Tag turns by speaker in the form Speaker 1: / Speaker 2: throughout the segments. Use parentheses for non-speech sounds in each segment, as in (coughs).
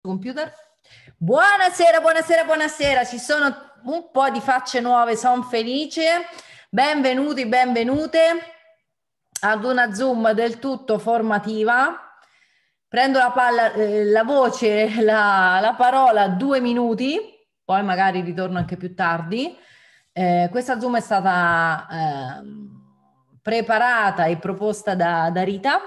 Speaker 1: computer. Buonasera, buonasera, buonasera. Ci sono un po' di facce nuove, sono felice. Benvenuti, benvenute ad una Zoom del tutto formativa. Prendo la, palla, eh, la voce, la, la, parola due minuti, poi magari ritorno anche più tardi. Eh, questa Zoom è stata eh, preparata e proposta da, da Rita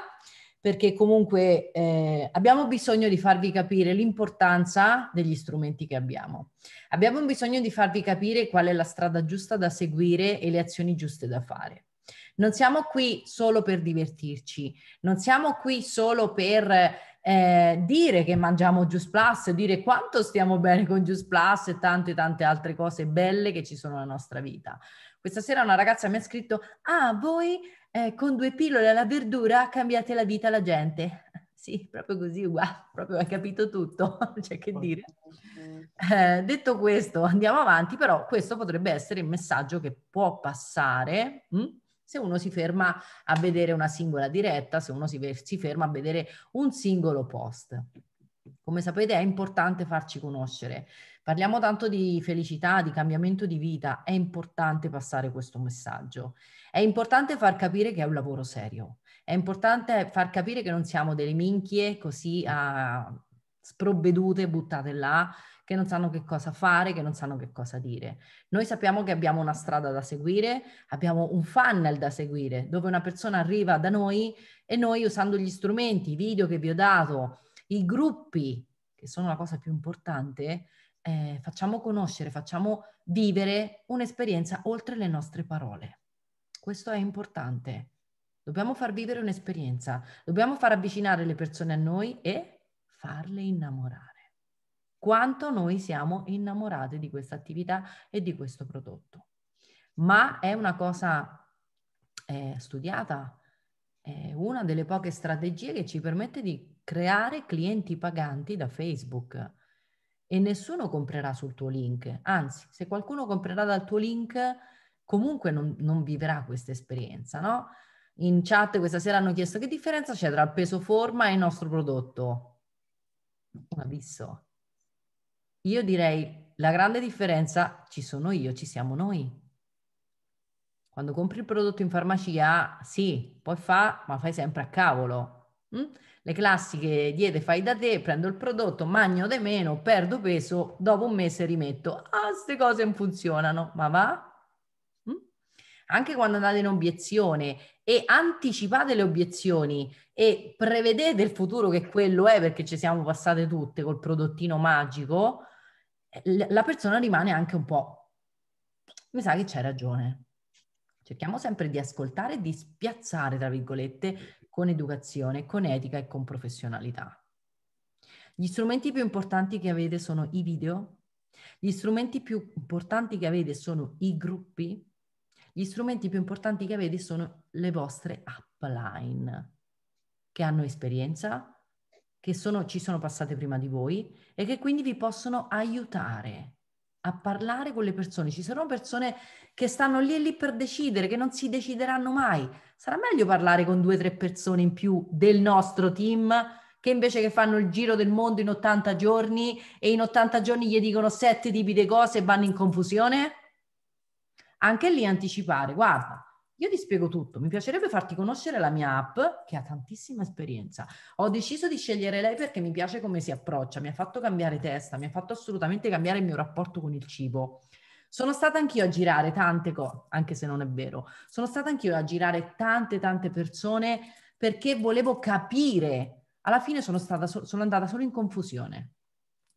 Speaker 1: perché comunque eh, abbiamo bisogno di farvi capire l'importanza degli strumenti che abbiamo. Abbiamo bisogno di farvi capire qual è la strada giusta da seguire e le azioni giuste da fare. Non siamo qui solo per divertirci, non siamo qui solo per eh, dire che mangiamo Juice Plus, dire quanto stiamo bene con Juice Plus e tante tante altre cose belle che ci sono nella nostra vita. Questa sera una ragazza mi ha scritto, ah voi eh, con due pillole alla verdura cambiate la vita alla gente. (laughs) Sì, proprio così, uguale, (laughs) proprio hai capito tutto, (laughs) c'è cioè, che dire. Eh, detto questo, andiamo avanti, però questo potrebbe essere il messaggio che può passare mh? Hm? se uno si ferma a vedere una singola diretta, se uno si, si ferma a vedere un singolo post. Come sapete è importante farci conoscere. Parliamo tanto di felicità, di cambiamento di vita, è importante passare questo messaggio. È importante far capire che è un lavoro serio, è importante far capire che non siamo delle minchie così uh, sprovvedute, buttate là, che non sanno che cosa fare, che non sanno che cosa dire. Noi sappiamo che abbiamo una strada da seguire, abbiamo un funnel da seguire, dove una persona arriva da noi e noi usando gli strumenti, i video che vi ho dato, i gruppi, che sono la cosa più importante, eh, facciamo conoscere, facciamo vivere un'esperienza oltre le nostre parole. Questo è importante. Dobbiamo far vivere un'esperienza, dobbiamo far avvicinare le persone a noi e farle innamorare. Quanto noi siamo innamorate di questa attività e di questo prodotto. Ma è una cosa eh, studiata, è una delle poche strategie che ci permette di creare clienti paganti da Facebook e nessuno comprerà sul tuo link. Anzi, se qualcuno comprerà dal tuo link comunque non, non vivrà questa esperienza, no? In chat questa sera hanno chiesto che differenza c'è tra il peso forma e il nostro prodotto. Un abisso. Io direi la grande differenza ci sono io, ci siamo noi. Quando compri il prodotto in farmacia, sì, poi fa, ma fai sempre a cavolo. Mm? Le classiche diete fai da te, prendo il prodotto, mangio di meno, perdo peso, dopo un mese rimetto. Ah, queste cose non funzionano, ma va? anche quando andate in obiezione e anticipate le obiezioni e prevedete il futuro che quello è perché ci siamo passate tutte col prodottino magico, la persona rimane anche un po', mi sa che c'è ragione. Cerchiamo sempre di ascoltare e di spiazzare, tra virgolette, con educazione, con etica e con professionalità. Gli strumenti più importanti che avete sono i video, gli strumenti più importanti che avete sono i gruppi, gli strumenti più importanti che avete sono le vostre upline, che hanno esperienza, che sono, ci sono passate prima di voi e che quindi vi possono aiutare a parlare con le persone. Ci sono persone che stanno lì e lì per decidere, che non si decideranno mai. Sarà meglio parlare con due o tre persone in più del nostro team che invece che fanno il giro del mondo in 80 giorni e in 80 giorni gli dicono sette tipi di cose e vanno in confusione? anche lì anticipare, guarda, io ti spiego tutto, mi piacerebbe farti conoscere la mia app che ha tantissima esperienza. Ho deciso di scegliere lei perché mi piace come si approccia, mi ha fatto cambiare testa, mi ha fatto assolutamente cambiare il mio rapporto con il cibo. Sono stata anch'io a girare tante cose, anche se non è vero, sono stata anch'io a girare tante tante persone perché volevo capire. Alla fine sono, stata, sono andata solo in confusione.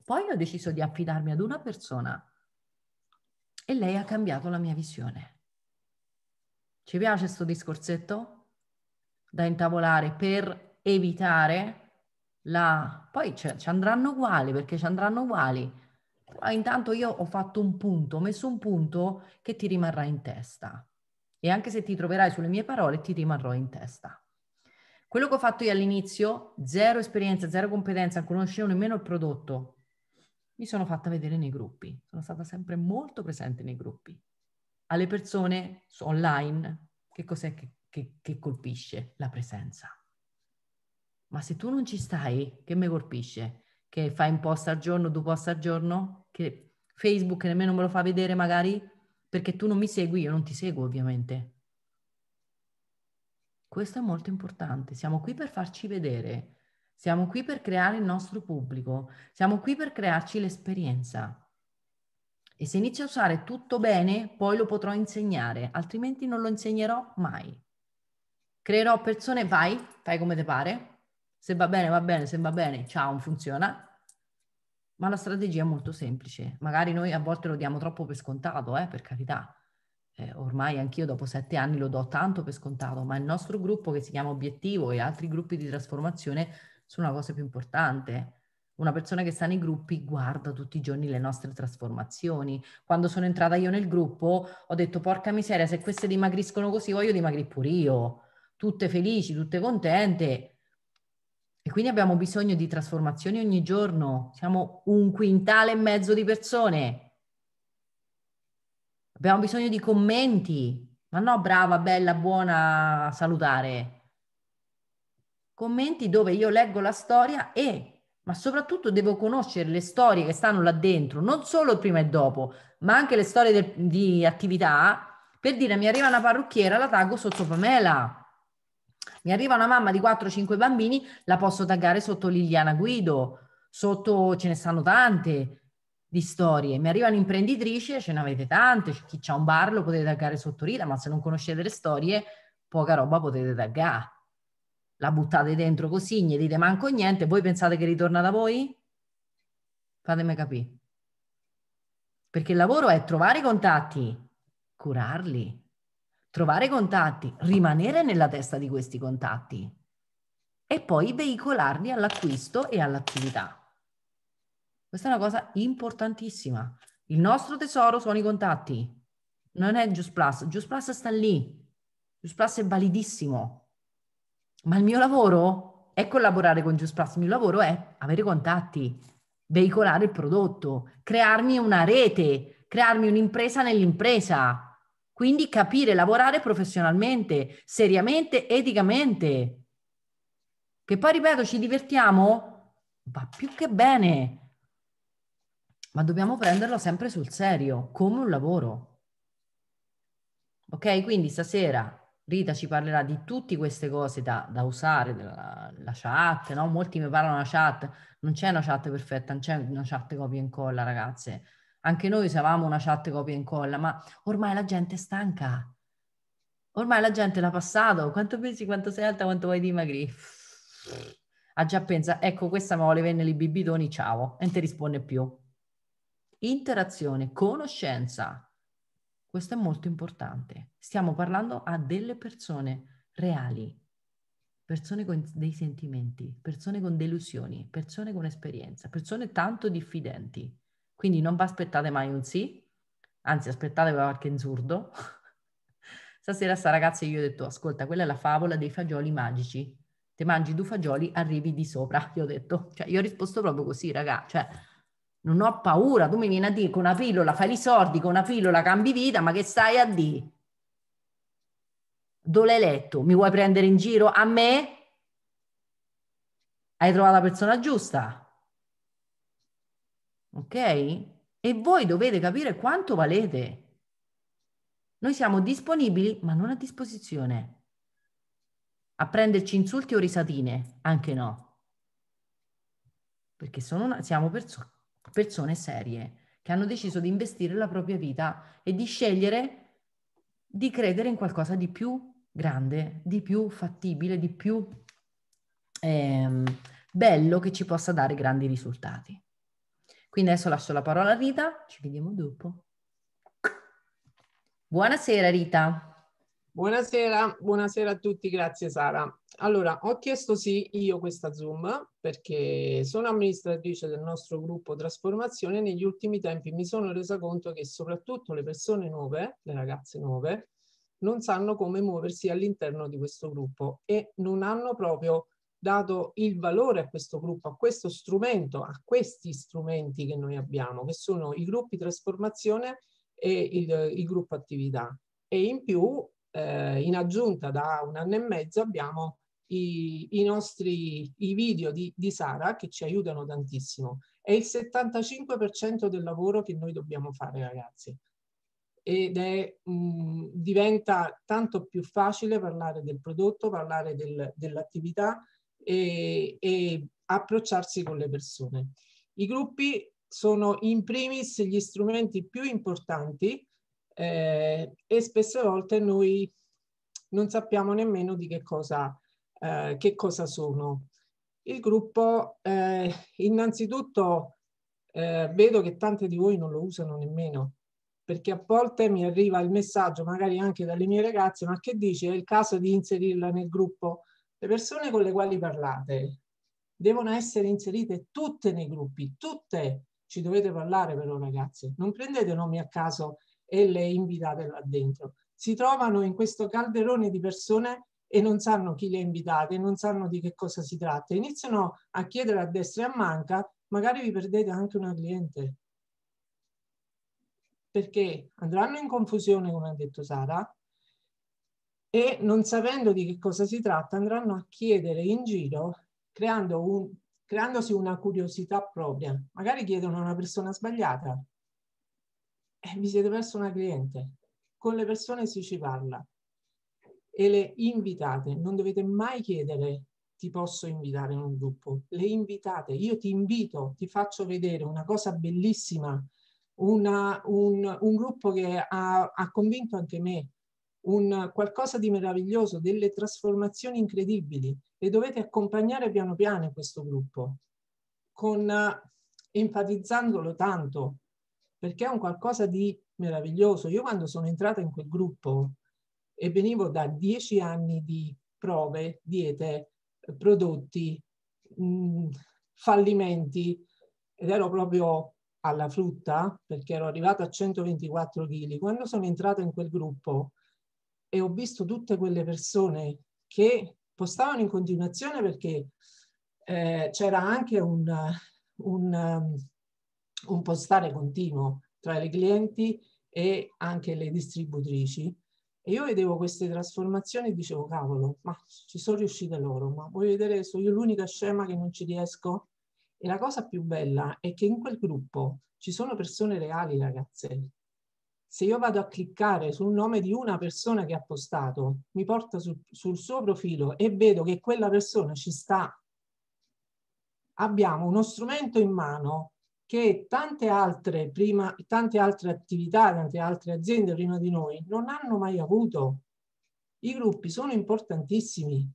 Speaker 1: Poi ho deciso di affidarmi ad una persona e lei ha cambiato la mia visione. Ci piace questo discorsetto? Da intavolare per evitare la... Poi ci andranno uguali, perché ci andranno uguali. Ma intanto io ho fatto un punto, ho messo un punto che ti rimarrà in testa. E anche se ti troverai sulle mie parole, ti rimarrò in testa. Quello che ho fatto io all'inizio, zero esperienza, zero competenza, non conoscevo nemmeno il prodotto, mi sono fatta vedere nei gruppi, sono stata sempre molto presente nei gruppi. Alle persone online, che cos'è che, che, che colpisce la presenza? Ma se tu non ci stai, che mi colpisce? Che fai un post al giorno, due post al giorno, che Facebook nemmeno me lo fa vedere magari, perché tu non mi segui, io non ti seguo ovviamente. Questo è molto importante, siamo qui per farci vedere, siamo qui per creare il nostro pubblico, siamo qui per crearci l'esperienza. E se inizio a usare tutto bene, poi lo potrò insegnare, altrimenti non lo insegnerò mai. Creerò persone, vai, fai come ti pare. Se va bene, va bene, se va bene, ciao, funziona. Ma la strategia è molto semplice. Magari noi a volte lo diamo troppo per scontato, eh, per carità. Eh, ormai anch'io dopo sette anni lo do tanto per scontato, ma il nostro gruppo che si chiama Obiettivo e altri gruppi di trasformazione sono una cosa più importante. Una persona che sta nei gruppi guarda tutti i giorni le nostre trasformazioni. Quando sono entrata io nel gruppo ho detto porca miseria, se queste dimagriscono così voglio dimagrire pure io. Tutte felici, tutte contente. E quindi abbiamo bisogno di trasformazioni ogni giorno. Siamo un quintale e mezzo di persone. Abbiamo bisogno di commenti. Ma no, brava, bella, buona, salutare commenti dove io leggo la storia e, ma soprattutto devo conoscere le storie che stanno là dentro, non solo prima e dopo, ma anche le storie del, di attività. Per dire, mi arriva una parrucchiera, la taggo sotto Pamela. Mi arriva una mamma di 4-5 bambini, la posso taggare sotto Liliana Guido, sotto ce ne stanno tante di storie. Mi arriva un'imprenditrice, ce ne avete tante, chi ha un bar lo potete taggare sotto Rita, ma se non conoscete le storie, poca roba potete taggare la buttate dentro così, gli dite manco niente, voi pensate che ritorna da voi? Fatemi capire. Perché il lavoro è trovare i contatti, curarli, trovare contatti, rimanere nella testa di questi contatti e poi veicolarli all'acquisto e all'attività. Questa è una cosa importantissima. Il nostro tesoro sono i contatti, non è Just Plus. Just Plus sta lì. Just Plus è validissimo, ma il mio lavoro è collaborare con Just Plus, il mio lavoro è avere contatti, veicolare il prodotto, crearmi una rete, crearmi un'impresa nell'impresa. Quindi capire, lavorare professionalmente, seriamente, eticamente. Che poi, ripeto, ci divertiamo? Va più che bene. Ma dobbiamo prenderlo sempre sul serio, come un lavoro. Ok, quindi stasera Rita ci parlerà di tutte queste cose da, da usare, della, la chat, no? molti mi parlano della chat, non c'è una chat perfetta, non c'è una chat copia e incolla ragazze, anche noi usavamo una chat copia e incolla, ma ormai la gente è stanca, ormai la gente l'ha passato, quanto pensi, quanto sei alta, quanto vuoi dimagri? Ha già pensa, ecco questa mi vuole venne i bibitoni, ciao, e non ti risponde più. Interazione, conoscenza, questo è molto importante. Stiamo parlando a delle persone reali, persone con dei sentimenti, persone con delusioni, persone con esperienza, persone tanto diffidenti. Quindi non vi aspettate mai un sì, anzi aspettate qualche insurdo. (laughs) Stasera sta ragazza io ho detto, ascolta, quella è la favola dei fagioli magici. Te mangi due fagioli, arrivi di sopra, io ho detto. Cioè, io ho risposto proprio così, ragazzi. Cioè, non ho paura, tu mi vieni a dire con una pillola fai i soldi, con una pillola cambi vita, ma che stai a dire? Dove l'hai letto? Mi vuoi prendere in giro? A me? Hai trovato la persona giusta? Ok? E voi dovete capire quanto valete. Noi siamo disponibili, ma non a disposizione. A prenderci insulti o risatine, anche no. Perché una, siamo persone persone serie che hanno deciso di investire la propria vita e di scegliere di credere in qualcosa di più grande, di più fattibile, di più ehm, bello che ci possa dare grandi risultati. Quindi adesso lascio la parola a Rita, ci vediamo dopo. Buonasera Rita.
Speaker 2: Buonasera, buonasera a tutti, grazie Sara. Allora, ho chiesto sì io questa Zoom perché sono amministratrice del nostro gruppo Trasformazione e negli ultimi tempi mi sono resa conto che soprattutto le persone nuove, le ragazze nuove, non sanno come muoversi all'interno di questo gruppo e non hanno proprio dato il valore a questo gruppo, a questo strumento, a questi strumenti che noi abbiamo, che sono i gruppi trasformazione e il, il gruppo attività. E in più eh, in aggiunta da un anno e mezzo abbiamo i, i nostri i video di, di Sara che ci aiutano tantissimo. È il 75% del lavoro che noi dobbiamo fare, ragazzi. Ed è, mh, mm, diventa tanto più facile parlare del prodotto, parlare del, dell'attività e, e approcciarsi con le persone. I gruppi sono in primis gli strumenti più importanti eh, e spesse volte noi non sappiamo nemmeno di che cosa, eh, che cosa sono. Il gruppo, eh, innanzitutto, eh, vedo che tante di voi non lo usano nemmeno, perché a volte mi arriva il messaggio, magari anche dalle mie ragazze, ma che dice, è il caso di inserirla nel gruppo? Le persone con le quali parlate devono essere inserite tutte nei gruppi, tutte ci dovete parlare però ragazze. non prendete nomi a caso e le invitate là dentro. Si trovano in questo calderone di persone e non sanno chi le invitate, non sanno di che cosa si tratta. Iniziano a chiedere a destra e a manca, magari vi perdete anche una cliente. Perché andranno in confusione, come ha detto Sara, e non sapendo di che cosa si tratta andranno a chiedere in giro, creando un, creandosi una curiosità propria. Magari chiedono a una persona sbagliata, vi eh, siete perso una cliente. Con le persone si ci parla e le invitate. Non dovete mai chiedere ti posso invitare in un gruppo. Le invitate, io ti invito, ti faccio vedere una cosa bellissima, una, un, un, gruppo che ha, ha convinto anche me, un qualcosa di meraviglioso, delle trasformazioni incredibili e dovete accompagnare piano piano questo gruppo, con, eh, enfatizzandolo tanto, perché è un qualcosa di meraviglioso. Io quando sono entrata in quel gruppo e venivo da dieci anni di prove, diete, prodotti, mh, mm, fallimenti, ed ero proprio alla frutta perché ero arrivata a 124 kg. Quando sono entrata in quel gruppo e ho visto tutte quelle persone che postavano in continuazione perché eh, c'era anche un, un, un postare continuo tra i clienti e anche le distributrici. E io vedevo queste trasformazioni e dicevo, cavolo, ma ci sono riuscite loro, ma vuoi vedere, sono io l'unica scema che non ci riesco? E la cosa più bella è che in quel gruppo ci sono persone reali, ragazze. Se io vado a cliccare sul nome di una persona che ha postato, mi porta su, sul suo profilo e vedo che quella persona ci sta. Abbiamo uno strumento in mano che tante altre, prima, tante altre attività, tante altre aziende prima di noi non hanno mai avuto. I gruppi sono importantissimi.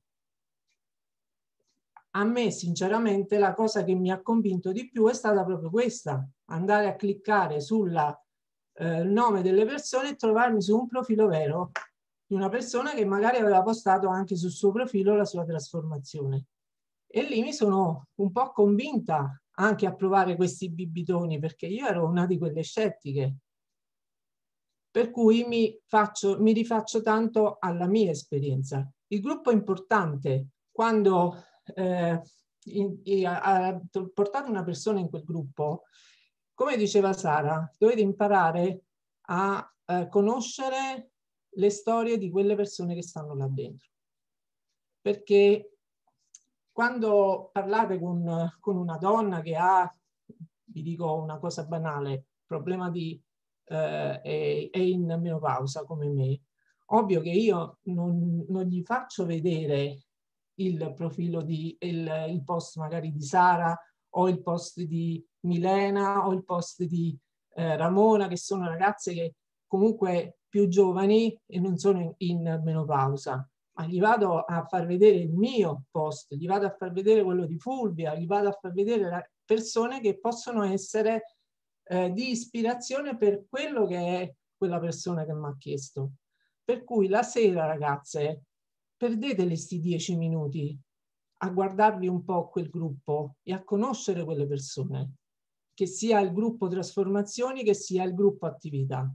Speaker 2: A me, sinceramente, la cosa che mi ha convinto di più è stata proprio questa, andare a cliccare sul eh, nome delle persone e trovarmi su un profilo vero di una persona che magari aveva postato anche sul suo profilo la sua trasformazione. E lì mi sono un po' convinta anche a provare questi bibitoni perché io ero una di quelle scettiche. Per cui mi, faccio, mi rifaccio tanto alla mia esperienza. Il gruppo è importante. Quando eh, in, una persona in quel gruppo, come diceva Sara, dovete imparare a eh, conoscere le storie di quelle persone che stanno là dentro. Perché quando parlate con, con, una donna che ha, vi dico una cosa banale, problema di eh, è, è, in menopausa come me, ovvio che io non, non gli faccio vedere il profilo di il, il, post magari di Sara o il post di Milena o il post di eh, Ramona, che sono ragazze che comunque più giovani e non sono in, in menopausa ma gli vado a far vedere il mio post, gli vado a far vedere quello di Fulvia, gli vado a far vedere persone che possono essere eh, di ispirazione per quello che è quella persona che mi ha chiesto. Per cui la sera, ragazze, perdete questi dieci minuti a guardarvi un po' quel gruppo e a conoscere quelle persone, che sia il gruppo trasformazioni, che sia il gruppo attività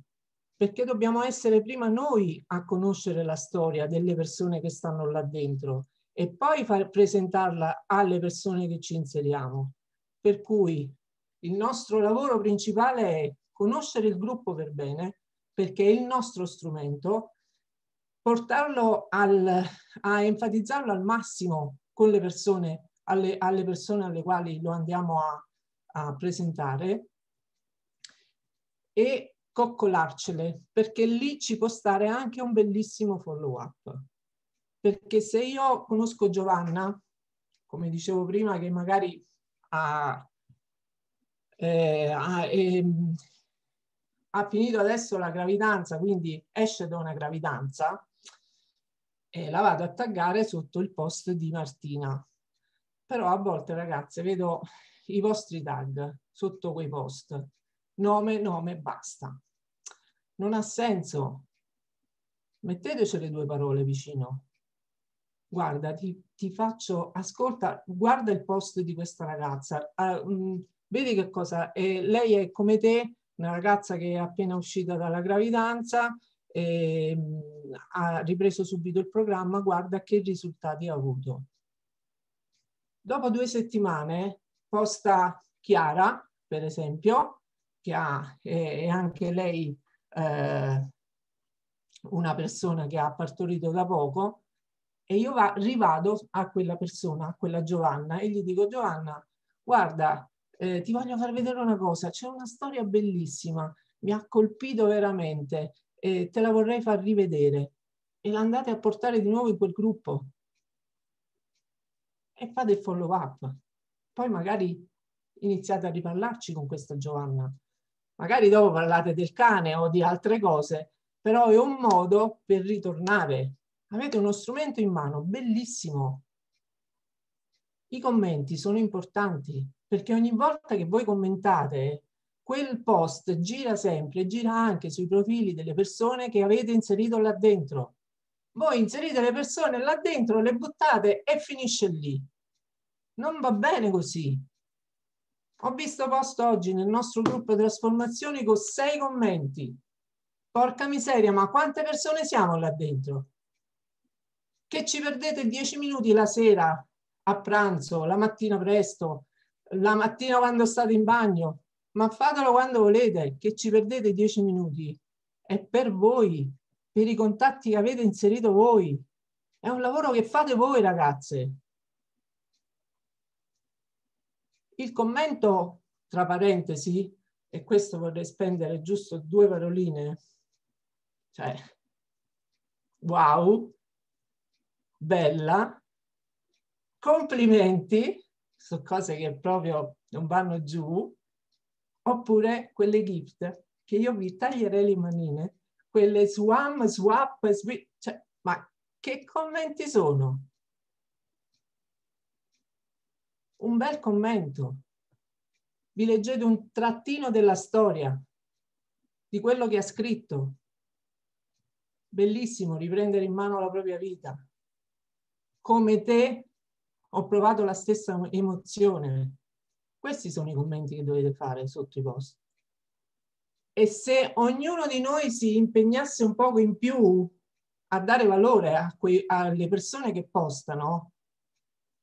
Speaker 2: perché dobbiamo essere prima noi a conoscere la storia delle persone che stanno là dentro e poi far presentarla alle persone che ci inseriamo. Per cui il nostro lavoro principale è conoscere il gruppo per bene, perché è il nostro strumento, portarlo al, a enfatizzarlo al massimo con le persone, alle, alle persone alle quali lo andiamo a, a presentare e coccolarcele, perché lì ci può stare anche un bellissimo follow-up. Perché se io conosco Giovanna, come dicevo prima, che magari ha, eh, ha, eh, ha finito adesso la gravidanza, quindi esce da una gravidanza, e la vado a taggare sotto il post di Martina. Però a volte, ragazze, vedo i vostri tag sotto quei post. Nome, nome, basta non ha senso. Metteteci le due parole vicino. Guarda, ti, ti faccio, ascolta, guarda il post di questa ragazza, uh, ah, mh, mm, vedi che cosa è. Lei è come te, una ragazza che è appena uscita dalla gravidanza, e, mh, mm, ha ripreso subito il programma, guarda che risultati ha avuto. Dopo due settimane posta Chiara, per esempio, che ha, è, è anche lei eh, una persona che ha partorito da poco e io va, rivado a quella persona, a quella Giovanna e gli dico Giovanna, guarda, eh, ti voglio far vedere una cosa, c'è una storia bellissima, mi ha colpito veramente e te la vorrei far rivedere e la andate a portare di nuovo in quel gruppo e fate il follow up. Poi magari iniziate a riparlarci con questa Giovanna Magari dopo parlate del cane o di altre cose, però è un modo per ritornare. Avete uno strumento in mano bellissimo. I commenti sono importanti perché ogni volta che voi commentate quel post gira sempre, gira anche sui profili delle persone che avete inserito là dentro. Voi inserite le persone là dentro, le buttate e finisce lì. Non va bene così. Ho visto posto oggi nel nostro gruppo trasformazioni con sei commenti. Porca miseria, ma quante persone siamo là dentro? Che ci perdete dieci minuti la sera, a pranzo, la mattina presto, la mattina quando state in bagno, ma fatelo quando volete, che ci perdete dieci minuti. È per voi, per i contatti che avete inserito voi. È un lavoro che fate voi, ragazze. Il commento, tra parentesi, e questo vorrei spendere giusto due paroline, cioè, wow, bella, complimenti, su cose che proprio non vanno giù, oppure quelle gift che io vi taglierei le manine, quelle swam, swap, swi- cioè, ma che commenti sono? un bel commento. Vi leggete un trattino della storia, di quello che ha scritto. Bellissimo riprendere in mano la propria vita. Come te ho provato la stessa emozione. Questi sono i commenti che dovete fare sotto i post. E se ognuno di noi si impegnasse un poco in più a dare valore a alle persone che postano,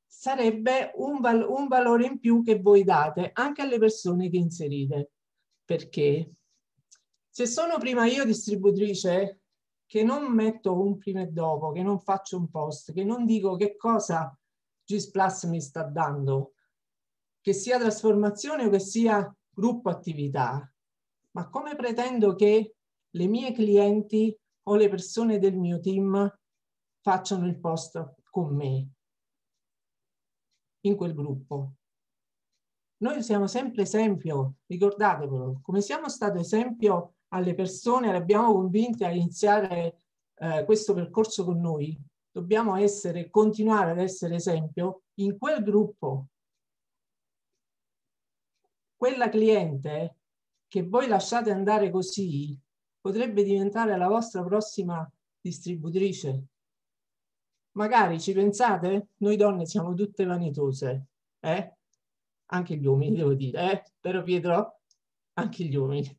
Speaker 2: sarebbe un, val un valore in più che voi date anche alle persone che inserite. Perché? Se sono prima io distributrice, che non metto un prima e dopo, che non faccio un post, che non dico che cosa GIS Plus mi sta dando, che sia trasformazione o che sia gruppo attività, ma come pretendo che le mie clienti o le persone del mio team facciano il post con me? in quel gruppo. Noi siamo sempre esempio, ricordatevelo, come siamo stato esempio alle persone, le abbiamo convinte a iniziare eh, questo percorso con noi, dobbiamo essere, continuare ad essere esempio in quel gruppo. Quella cliente che voi lasciate andare così potrebbe diventare la vostra prossima distributrice, Magari ci pensate? Noi donne siamo tutte vanitose, eh? Anche gli uomini, devo dire, eh? Però Pietro, anche gli uomini.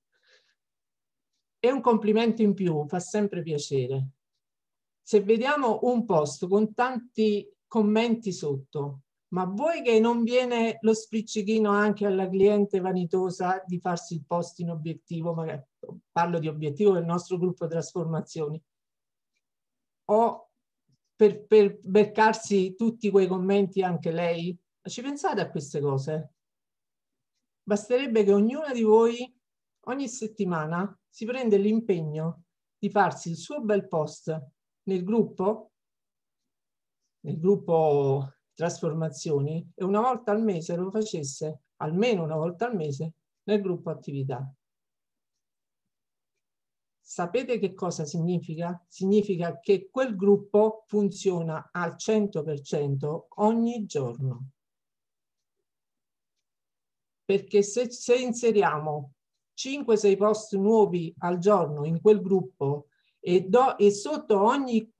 Speaker 2: E un complimento in più fa sempre piacere. Se vediamo un post con tanti commenti sotto, ma voi che non viene lo spiccichino anche alla cliente vanitosa di farsi il post in obiettivo, magari parlo di obiettivo del nostro gruppo trasformazioni, o per, per beccarsi tutti quei commenti anche lei? Ci pensate a queste cose? Basterebbe che ognuna di voi ogni settimana si prende l'impegno di farsi il suo bel post nel gruppo, nel gruppo trasformazioni e una volta al mese lo facesse, almeno una volta al mese, nel gruppo attività. Sapete che cosa significa? Significa che quel gruppo funziona al 100% ogni giorno. Perché se, se inseriamo 5-6 post nuovi al giorno in quel gruppo e, do, e sotto ogni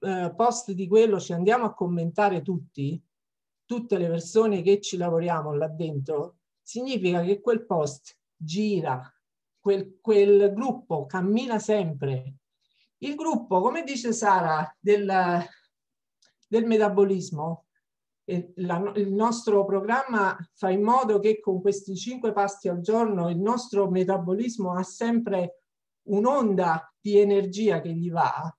Speaker 2: eh, post di quello ci andiamo a commentare tutti, tutte le persone che ci lavoriamo là dentro, significa che quel post gira, quel, quel gruppo cammina sempre. Il gruppo, come dice Sara, del, del metabolismo, la, il nostro programma fa in modo che con questi cinque pasti al giorno il nostro metabolismo ha sempre un'onda di energia che gli va.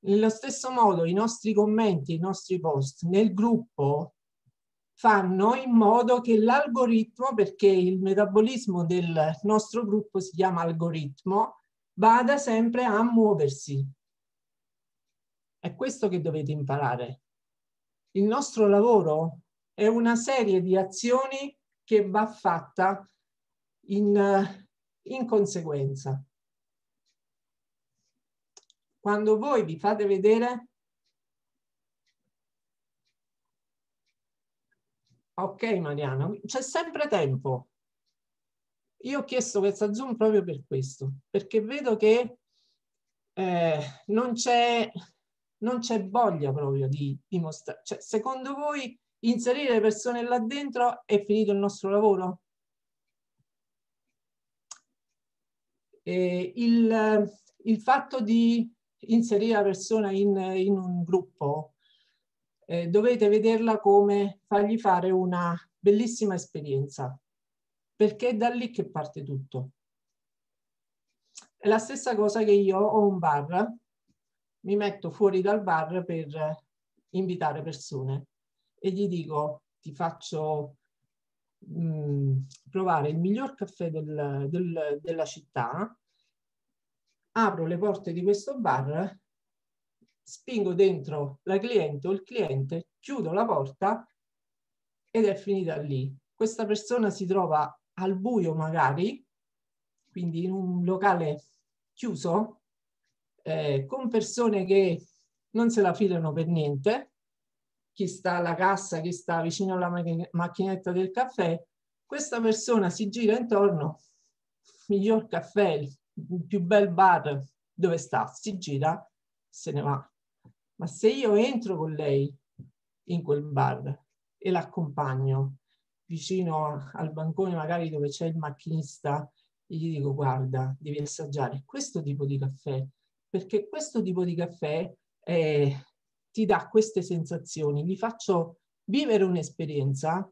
Speaker 2: Nello stesso modo i nostri commenti, i nostri post nel gruppo fanno in modo che l'algoritmo, perché il metabolismo del nostro gruppo si chiama algoritmo, vada sempre a muoversi. È questo che dovete imparare. Il nostro lavoro è una serie di azioni che va fatta in, in conseguenza. Quando voi vi fate vedere Ok Mariana, c'è sempre tempo. Io ho chiesto questa Zoom proprio per questo, perché vedo che eh, non c'è non c'è voglia proprio di dimostrare. Cioè, secondo voi inserire le persone là dentro è finito il nostro lavoro? Eh, il, il, fatto di inserire la persona in, in un gruppo eh, dovete vederla come fargli fare una bellissima esperienza, perché è da lì che parte tutto. È la stessa cosa che io ho un bar, mi metto fuori dal bar per invitare persone e gli dico ti faccio mh, mm, provare il miglior caffè del, del, della città, apro le porte di questo bar spingo dentro la cliente o il cliente, chiudo la porta ed è finita lì. Questa persona si trova al buio magari, quindi in un locale chiuso, eh, con persone che non se la filano per niente, chi sta alla cassa, chi sta vicino alla macchinetta del caffè, questa persona si gira intorno, miglior caffè, il più bel bar dove sta, si gira, se ne va ma se io entro con lei in quel bar e l'accompagno vicino al bancone magari dove c'è il macchinista e gli dico guarda devi assaggiare questo tipo di caffè perché questo tipo di caffè eh, ti dà queste sensazioni gli faccio vivere un'esperienza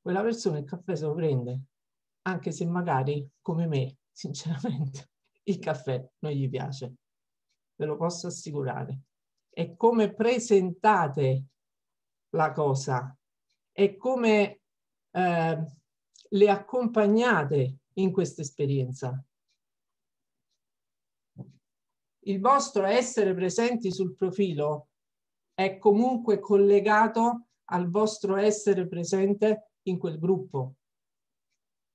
Speaker 2: quella persona il caffè se lo prende anche se magari come me sinceramente il caffè non gli piace ve lo posso assicurare e come presentate la cosa e come eh, le accompagnate in questa esperienza. Il vostro essere presenti sul profilo è comunque collegato al vostro essere presente in quel gruppo.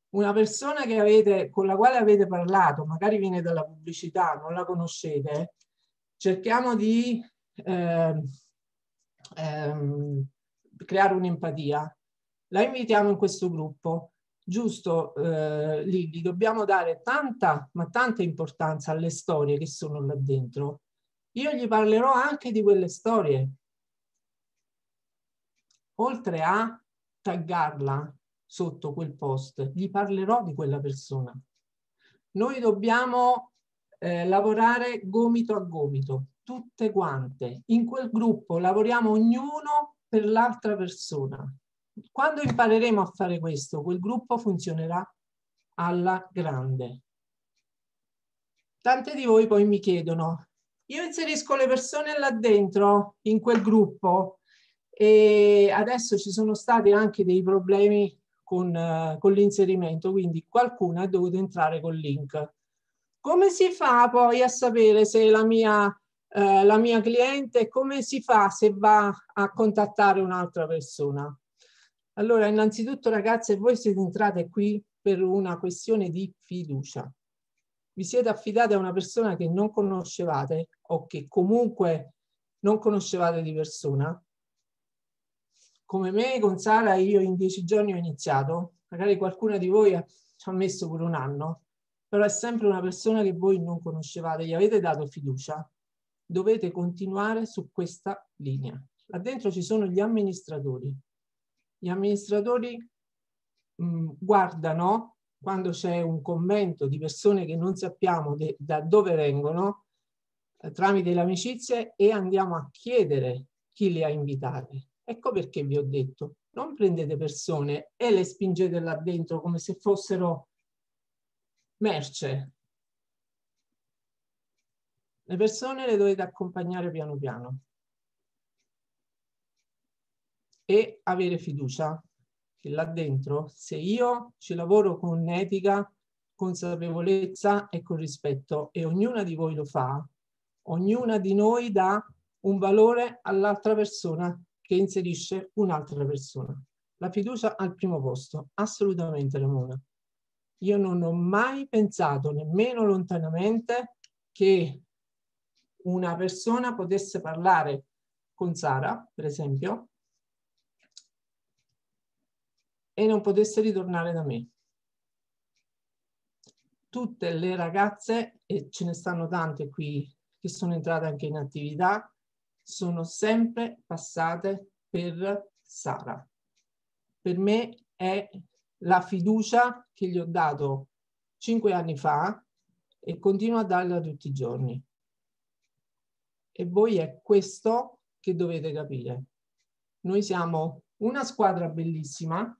Speaker 2: Una persona che avete, con la quale avete parlato, magari viene dalla pubblicità, non la conoscete, cerchiamo di eh, ehm, creare un'empatia. La invitiamo in questo gruppo. Giusto, eh, Lili, dobbiamo dare tanta, ma tanta importanza alle storie che sono là dentro. Io gli parlerò anche di quelle storie, oltre a taggarla sotto quel post, gli parlerò di quella persona. Noi dobbiamo eh, lavorare gomito a gomito tutte quante. In quel gruppo lavoriamo ognuno per l'altra persona. Quando impareremo a fare questo, quel gruppo funzionerà alla grande. Tante di voi poi mi chiedono, io inserisco le persone là dentro, in quel gruppo, e adesso ci sono stati anche dei problemi con, uh, con l'inserimento, quindi qualcuno ha dovuto entrare col link. Come si fa poi a sapere se la mia eh, la mia cliente, come si fa se va a contattare un'altra persona? Allora, innanzitutto ragazze, voi siete entrate qui per una questione di fiducia. Vi siete affidate a una persona che non conoscevate o che comunque non conoscevate di persona. Come me, con Sara, io in dieci giorni ho iniziato. Magari qualcuna di voi ci ha messo pure un anno, però è sempre una persona che voi non conoscevate, gli avete dato fiducia dovete continuare su questa linea. Là dentro ci sono gli amministratori. Gli amministratori mh, mm, guardano quando c'è un commento di persone che non sappiamo da dove vengono eh, tramite le amicizie e andiamo a chiedere chi le ha invitate. Ecco perché vi ho detto, non prendete persone e le spingete là dentro come se fossero merce, le persone le dovete accompagnare piano piano e avere fiducia che là dentro, se io ci lavoro con etica, consapevolezza e con rispetto, e ognuna di voi lo fa, ognuna di noi dà un valore all'altra persona che inserisce un'altra persona. La fiducia al primo posto, assolutamente Ramona. Io non ho mai pensato, nemmeno lontanamente, che una persona potesse parlare con Sara, per esempio, e non potesse ritornare da me. Tutte le ragazze, e ce ne stanno tante qui che sono entrate anche in attività, sono sempre passate per Sara. Per me è la fiducia che gli ho dato cinque anni fa e continuo a darla tutti i giorni. E voi è questo che dovete capire. Noi siamo una squadra bellissima,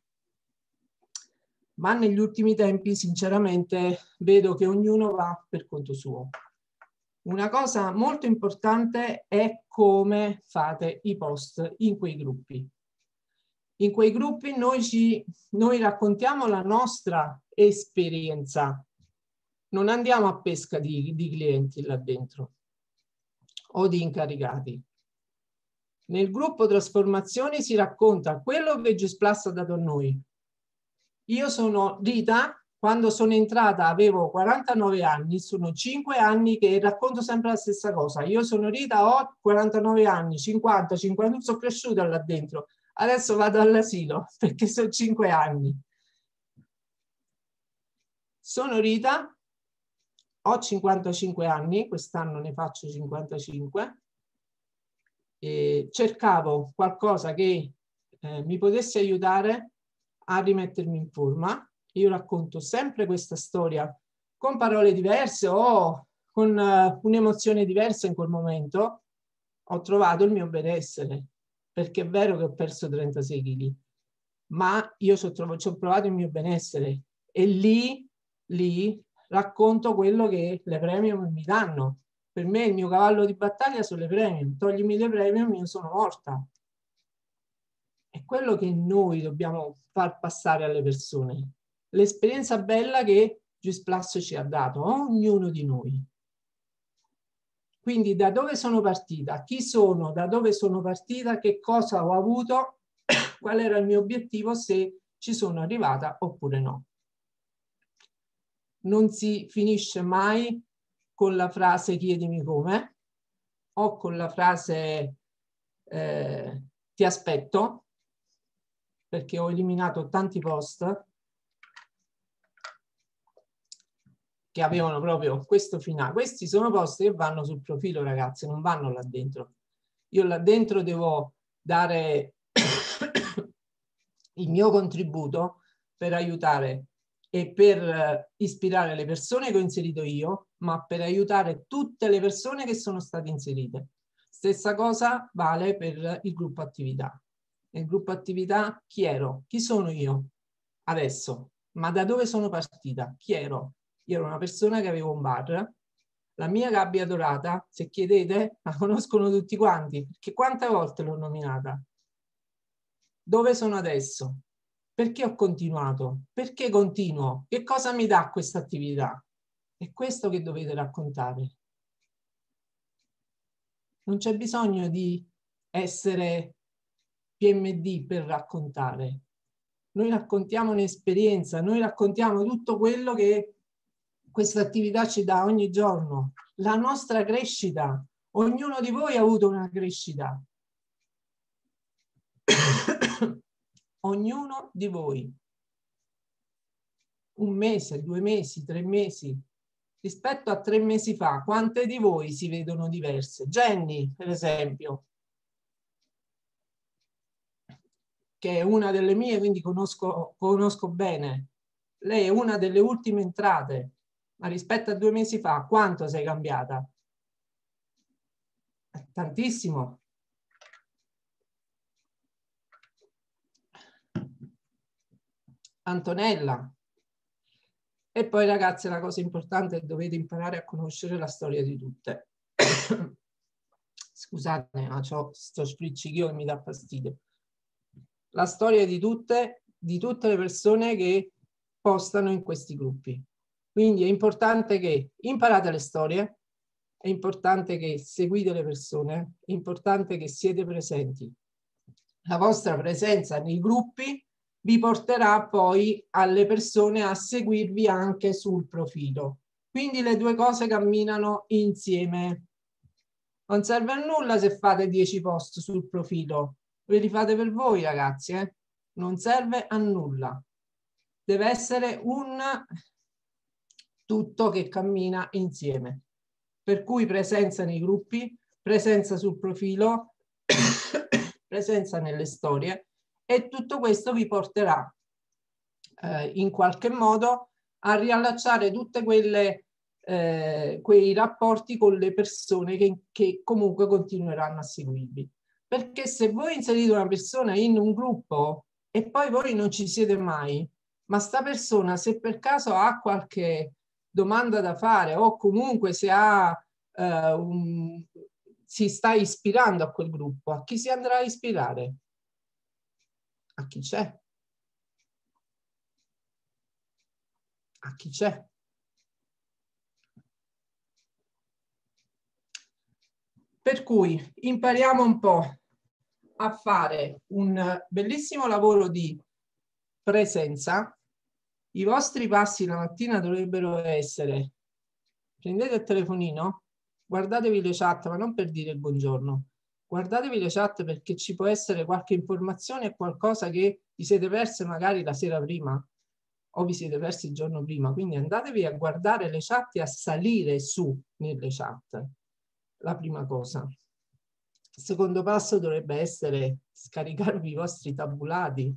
Speaker 2: ma negli ultimi tempi sinceramente vedo che ognuno va per conto suo. Una cosa molto importante è come fate i post in quei gruppi. In quei gruppi noi, ci, noi raccontiamo la nostra esperienza, non andiamo a pesca di, di clienti là dentro o di incaricati. Nel gruppo Trasformazioni si racconta quello che Giusplast ha dato a noi. Io sono Rita, quando sono entrata avevo 49 anni, sono 5 anni che racconto sempre la stessa cosa. Io sono Rita, ho 49 anni, 50, 51, sono cresciuta là dentro. Adesso vado all'asilo (laughs) perché sono 5 anni. Sono Rita, ho 55 anni, quest'anno ne faccio 55, e cercavo qualcosa che eh, mi potesse aiutare a rimettermi in forma. Io racconto sempre questa storia con parole diverse o con uh, un'emozione diversa in quel momento. Ho trovato il mio benessere, perché è vero che ho perso 36 kg, ma io ci ho, ci ho provato il mio benessere e lì, lì racconto quello che le premium mi danno. Per me il mio cavallo di battaglia sono le premium, toglimi le premium io sono morta. È quello che noi dobbiamo far passare alle persone, l'esperienza bella che Juice Plus ci ha dato, a ognuno di noi. Quindi da dove sono partita, chi sono, da dove sono partita, che cosa ho avuto, (coughs) qual era il mio obiettivo, se ci sono arrivata oppure no non si finisce mai con la frase chiedimi come o con la frase eh, ti aspetto perché ho eliminato tanti post che avevano proprio questo finale. Questi sono post che vanno sul profilo ragazzi, non vanno là dentro. Io là dentro devo dare (coughs) il mio contributo per aiutare e per eh, ispirare le persone che ho inserito io, ma per aiutare tutte le persone che sono state inserite. Stessa cosa vale per il gruppo attività. Nel gruppo attività chi ero? Chi sono io adesso? Ma da dove sono partita? Chi ero? Io ero una persona che avevo un bar. La mia gabbia dorata, se chiedete, (laughs) la conoscono tutti quanti, perché quante volte l'ho nominata? Dove sono adesso? Perché ho continuato? Perché continuo? Che cosa mi dà questa attività? È questo che dovete raccontare. Non c'è bisogno di essere PMD per raccontare. Noi raccontiamo un'esperienza, noi raccontiamo tutto quello che questa attività ci dà ogni giorno, la nostra crescita. Ognuno di voi ha avuto una crescita. (coughs) ognuno di voi. Un mese, due mesi, tre mesi, rispetto a tre mesi fa, quante di voi si vedono diverse? Jenny, per esempio, che è una delle mie, quindi conosco, conosco bene. Lei è una delle ultime entrate, ma rispetto a due mesi fa, quanto sei cambiata? Tantissimo, Antonella. E poi ragazzi la cosa importante è che dovete imparare a conoscere la storia di tutte. (coughs) Scusate, ma ho sto spriccichio che mi dà fastidio. La storia di tutte, di tutte le persone che postano in questi gruppi. Quindi è importante che imparate le storie, è importante che seguite le persone, è importante che siete presenti. La vostra presenza nei gruppi vi porterà poi alle persone a seguirvi anche sul profilo. Quindi le due cose camminano insieme. Non serve a nulla se fate 10 post sul profilo, ve li fate per voi ragazzi, eh? non serve a nulla. Deve essere un tutto che cammina insieme. Per cui presenza nei gruppi, presenza sul profilo, (coughs) presenza nelle storie, e tutto questo vi porterà eh, in qualche modo a riallacciare tutti eh, quei rapporti con le persone che, che comunque continueranno a seguirvi. Perché se voi inserite una persona in un gruppo e poi voi non ci siete mai, ma sta persona se per caso ha qualche domanda da fare o comunque se ha, eh, un, si sta ispirando a quel gruppo, a chi si andrà a ispirare? A chi c'è? A chi c'è? Per cui impariamo un po' a fare un bellissimo lavoro di presenza. I vostri passi la mattina dovrebbero essere prendete il telefonino, guardatevi le chat, ma non per dire il buongiorno, guardatevi le chat perché ci può essere qualche informazione e qualcosa che vi siete persi magari la sera prima o vi siete persi il giorno prima. Quindi andatevi a guardare le chat e a salire su nelle chat, la prima cosa. Il secondo passo dovrebbe essere scaricarvi i vostri tabulati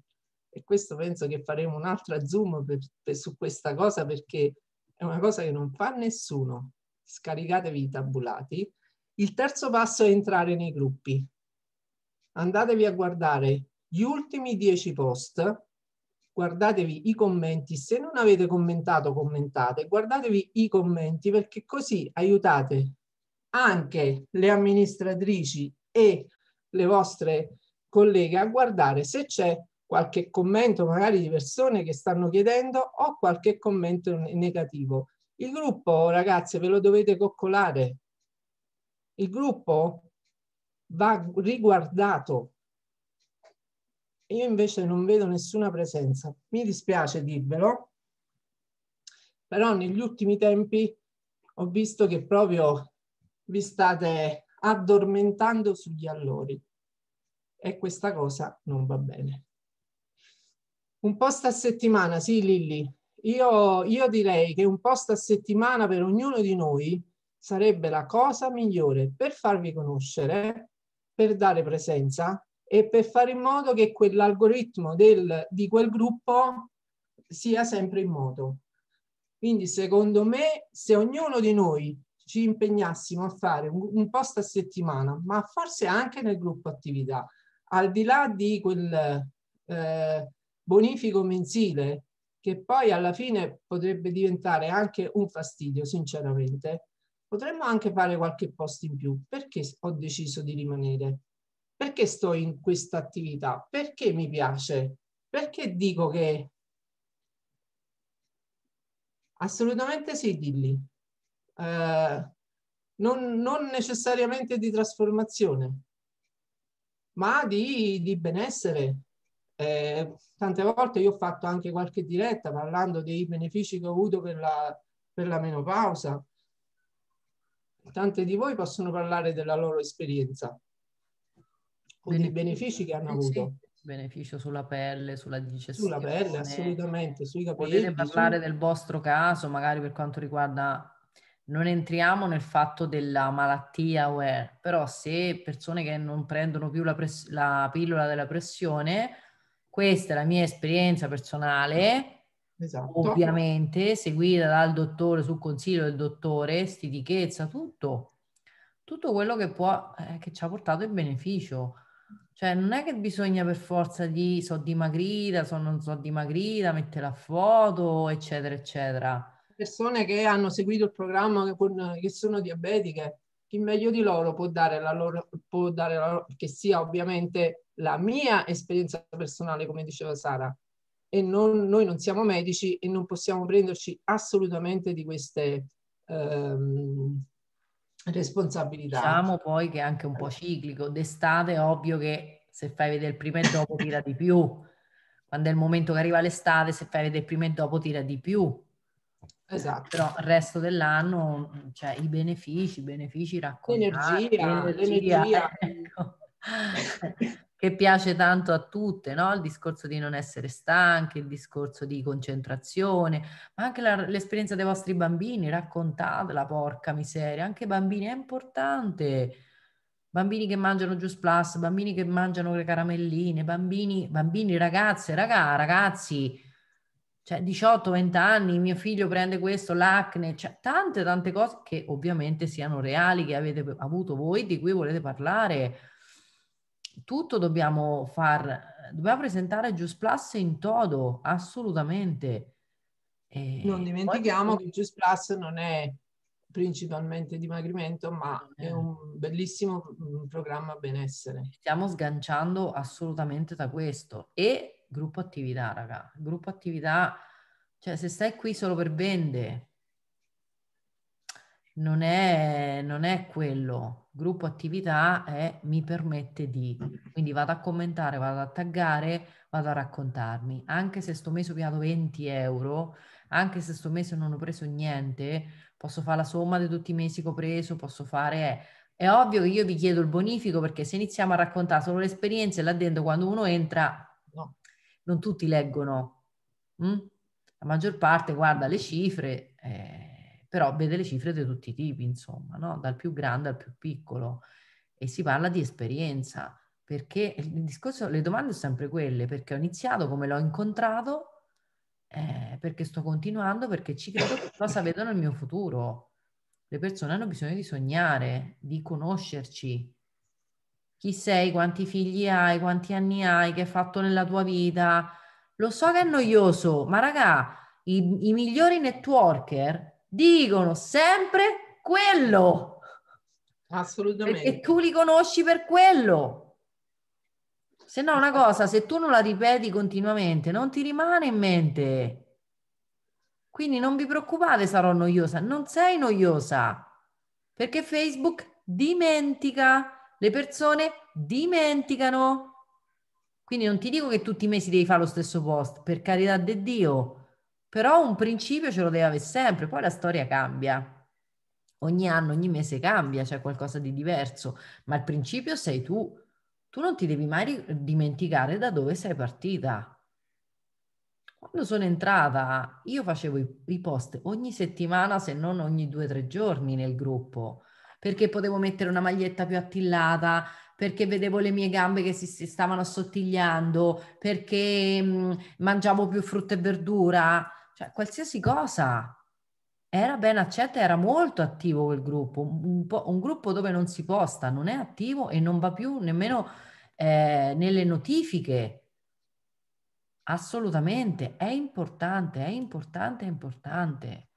Speaker 2: e questo penso che faremo un'altra zoom per, per, su questa cosa perché è una cosa che non fa nessuno. Scaricatevi i tabulati il terzo passo è entrare nei gruppi. Andatevi a guardare gli ultimi dieci post, guardatevi i commenti, se non avete commentato commentate, guardatevi i commenti perché così aiutate anche le amministratrici e le vostre colleghe a guardare se c'è qualche commento magari di persone che stanno chiedendo o qualche commento negativo. Il gruppo, ragazze, ve lo dovete coccolare, il gruppo va riguardato. io invece non vedo nessuna presenza. Mi dispiace dirvelo, però negli ultimi tempi ho visto che proprio vi state addormentando sugli allori e questa cosa non va bene. Un post a settimana, sì Lilli, io, io direi che un post a settimana per ognuno di noi sarebbe la cosa migliore per farvi conoscere, per dare presenza e per fare in modo che quell'algoritmo di quel gruppo sia sempre in moto. Quindi secondo me se ognuno di noi ci impegnassimo a fare un, un post a settimana, ma forse anche nel gruppo attività, al di là di quel eh, bonifico mensile che poi alla fine potrebbe diventare anche un fastidio, sinceramente, Potremmo anche fare qualche post in più. Perché ho deciso di rimanere? Perché sto in questa attività? Perché mi piace? Perché dico che... Assolutamente sì, Dilli. Eh, non, non, necessariamente di trasformazione, ma di, di benessere. Eh, tante volte io ho fatto anche qualche diretta parlando dei benefici che ho avuto per la, per la menopausa tante di voi possono parlare della loro esperienza o beneficio. dei benefici che hanno eh avuto.
Speaker 1: Beneficio sulla pelle, sulla digestione. Sulla pelle, assolutamente,
Speaker 2: sui capelli. Potete parlare su... del
Speaker 1: vostro caso, magari per quanto riguarda... Non entriamo nel fatto della malattia aware, però se persone che non prendono più la, pres- la pillola della pressione, questa è la mia esperienza personale, Esatto. Ovviamente seguita dal dottore, sul consiglio del dottore, stitichezza, tutto, tutto quello che, può, eh, che ci ha portato il beneficio. Cioè non è che bisogna per forza di so dimagrita, so non so dimagrita, mettere la foto,
Speaker 2: eccetera, eccetera. Persone che hanno seguito il programma con, che sono diabetiche, chi meglio di loro può dare la loro, può dare la, che sia ovviamente la mia esperienza personale, come diceva Sara, e non, noi non siamo medici e non possiamo prenderci assolutamente di queste ehm, responsabilità. Diciamo poi che è anche
Speaker 1: un po' ciclico, d'estate è ovvio che se fai vedere il prima e dopo tira di più, quando è il momento che arriva l'estate se fai vedere prima e dopo tira di più. Esatto. Però il resto dell'anno, cioè i benefici, i benefici raccontati. L'energia, l'energia. l'energia. (laughs) Ecco che piace tanto a tutte, no? il discorso di non essere stanche, il discorso di concentrazione, ma anche la, l'esperienza dei vostri bambini, raccontatela, porca miseria, anche bambini è importante, bambini che mangiano Juice Plus, bambini che mangiano le caramelline, bambini, bambini ragazze, raga, ragazzi, cioè 18-20 anni, mio figlio prende questo, l'acne, cioè tante tante cose che ovviamente siano reali, che avete avuto voi, di cui volete parlare tutto dobbiamo far, eh, dobbiamo presentare Just Plus in todo, assolutamente. E non dimentichiamo poi...
Speaker 2: che Just Plus non è principalmente dimagrimento, ma è eh. un bellissimo mm, programma benessere. Stiamo sganciando assolutamente
Speaker 1: da questo. E gruppo attività, raga. Gruppo attività, cioè se stai qui solo per vende, non è, non è quello. Gruppo attività è mi permette di. Quindi vado a commentare, vado a taggare, vado a raccontarmi. Anche se sto mese ho pagato 20 euro, anche se sto mese non ho preso niente, posso fare la somma di tutti i mesi che ho preso, posso fare... Eh. È ovvio che io vi chiedo il bonifico perché se iniziamo a raccontare solo le esperienze là dentro, quando uno entra, no, non tutti leggono. Mm? La maggior parte guarda le cifre. Eh, però vede le cifre di tutti i tipi, insomma, no? dal più grande al più piccolo. E si parla di esperienza, perché il discorso, le domande sono sempre quelle, perché ho iniziato come l'ho incontrato, eh, perché sto continuando, perché ci credo cosa (coughs) vedo nel mio futuro. Le persone hanno bisogno di sognare, di conoscerci. Chi sei, quanti figli hai, quanti anni hai, che hai fatto nella tua vita. Lo so che è noioso, ma raga, i, i migliori networker dicono sempre quello.
Speaker 2: Assolutamente. Perché
Speaker 1: tu li conosci per quello. Se no, una cosa, se tu non la ripeti continuamente, non ti rimane in mente. Quindi non vi preoccupate, sarò noiosa. Non sei noiosa perché Facebook dimentica, le persone dimenticano. Quindi non ti dico che tutti i mesi devi fare lo stesso post, per carità di Dio, però un principio ce lo deve avere sempre, poi la storia cambia. Ogni anno, ogni mese cambia, c'è qualcosa di diverso, ma il principio sei tu. Tu non ti devi mai dimenticare da dove sei partita. Quando sono entrata, io facevo i, post ogni settimana, se non ogni due o tre giorni nel gruppo, perché potevo mettere una maglietta più attillata, perché vedevo le mie gambe che si, si stavano assottigliando, perché mh, mm, mangiavo più frutta e verdura cioè, qualsiasi cosa era ben accetta, era molto attivo quel gruppo, un, un, gruppo dove non si posta, non è attivo e non va più nemmeno eh, nelle notifiche. Assolutamente, è importante, è importante, è importante.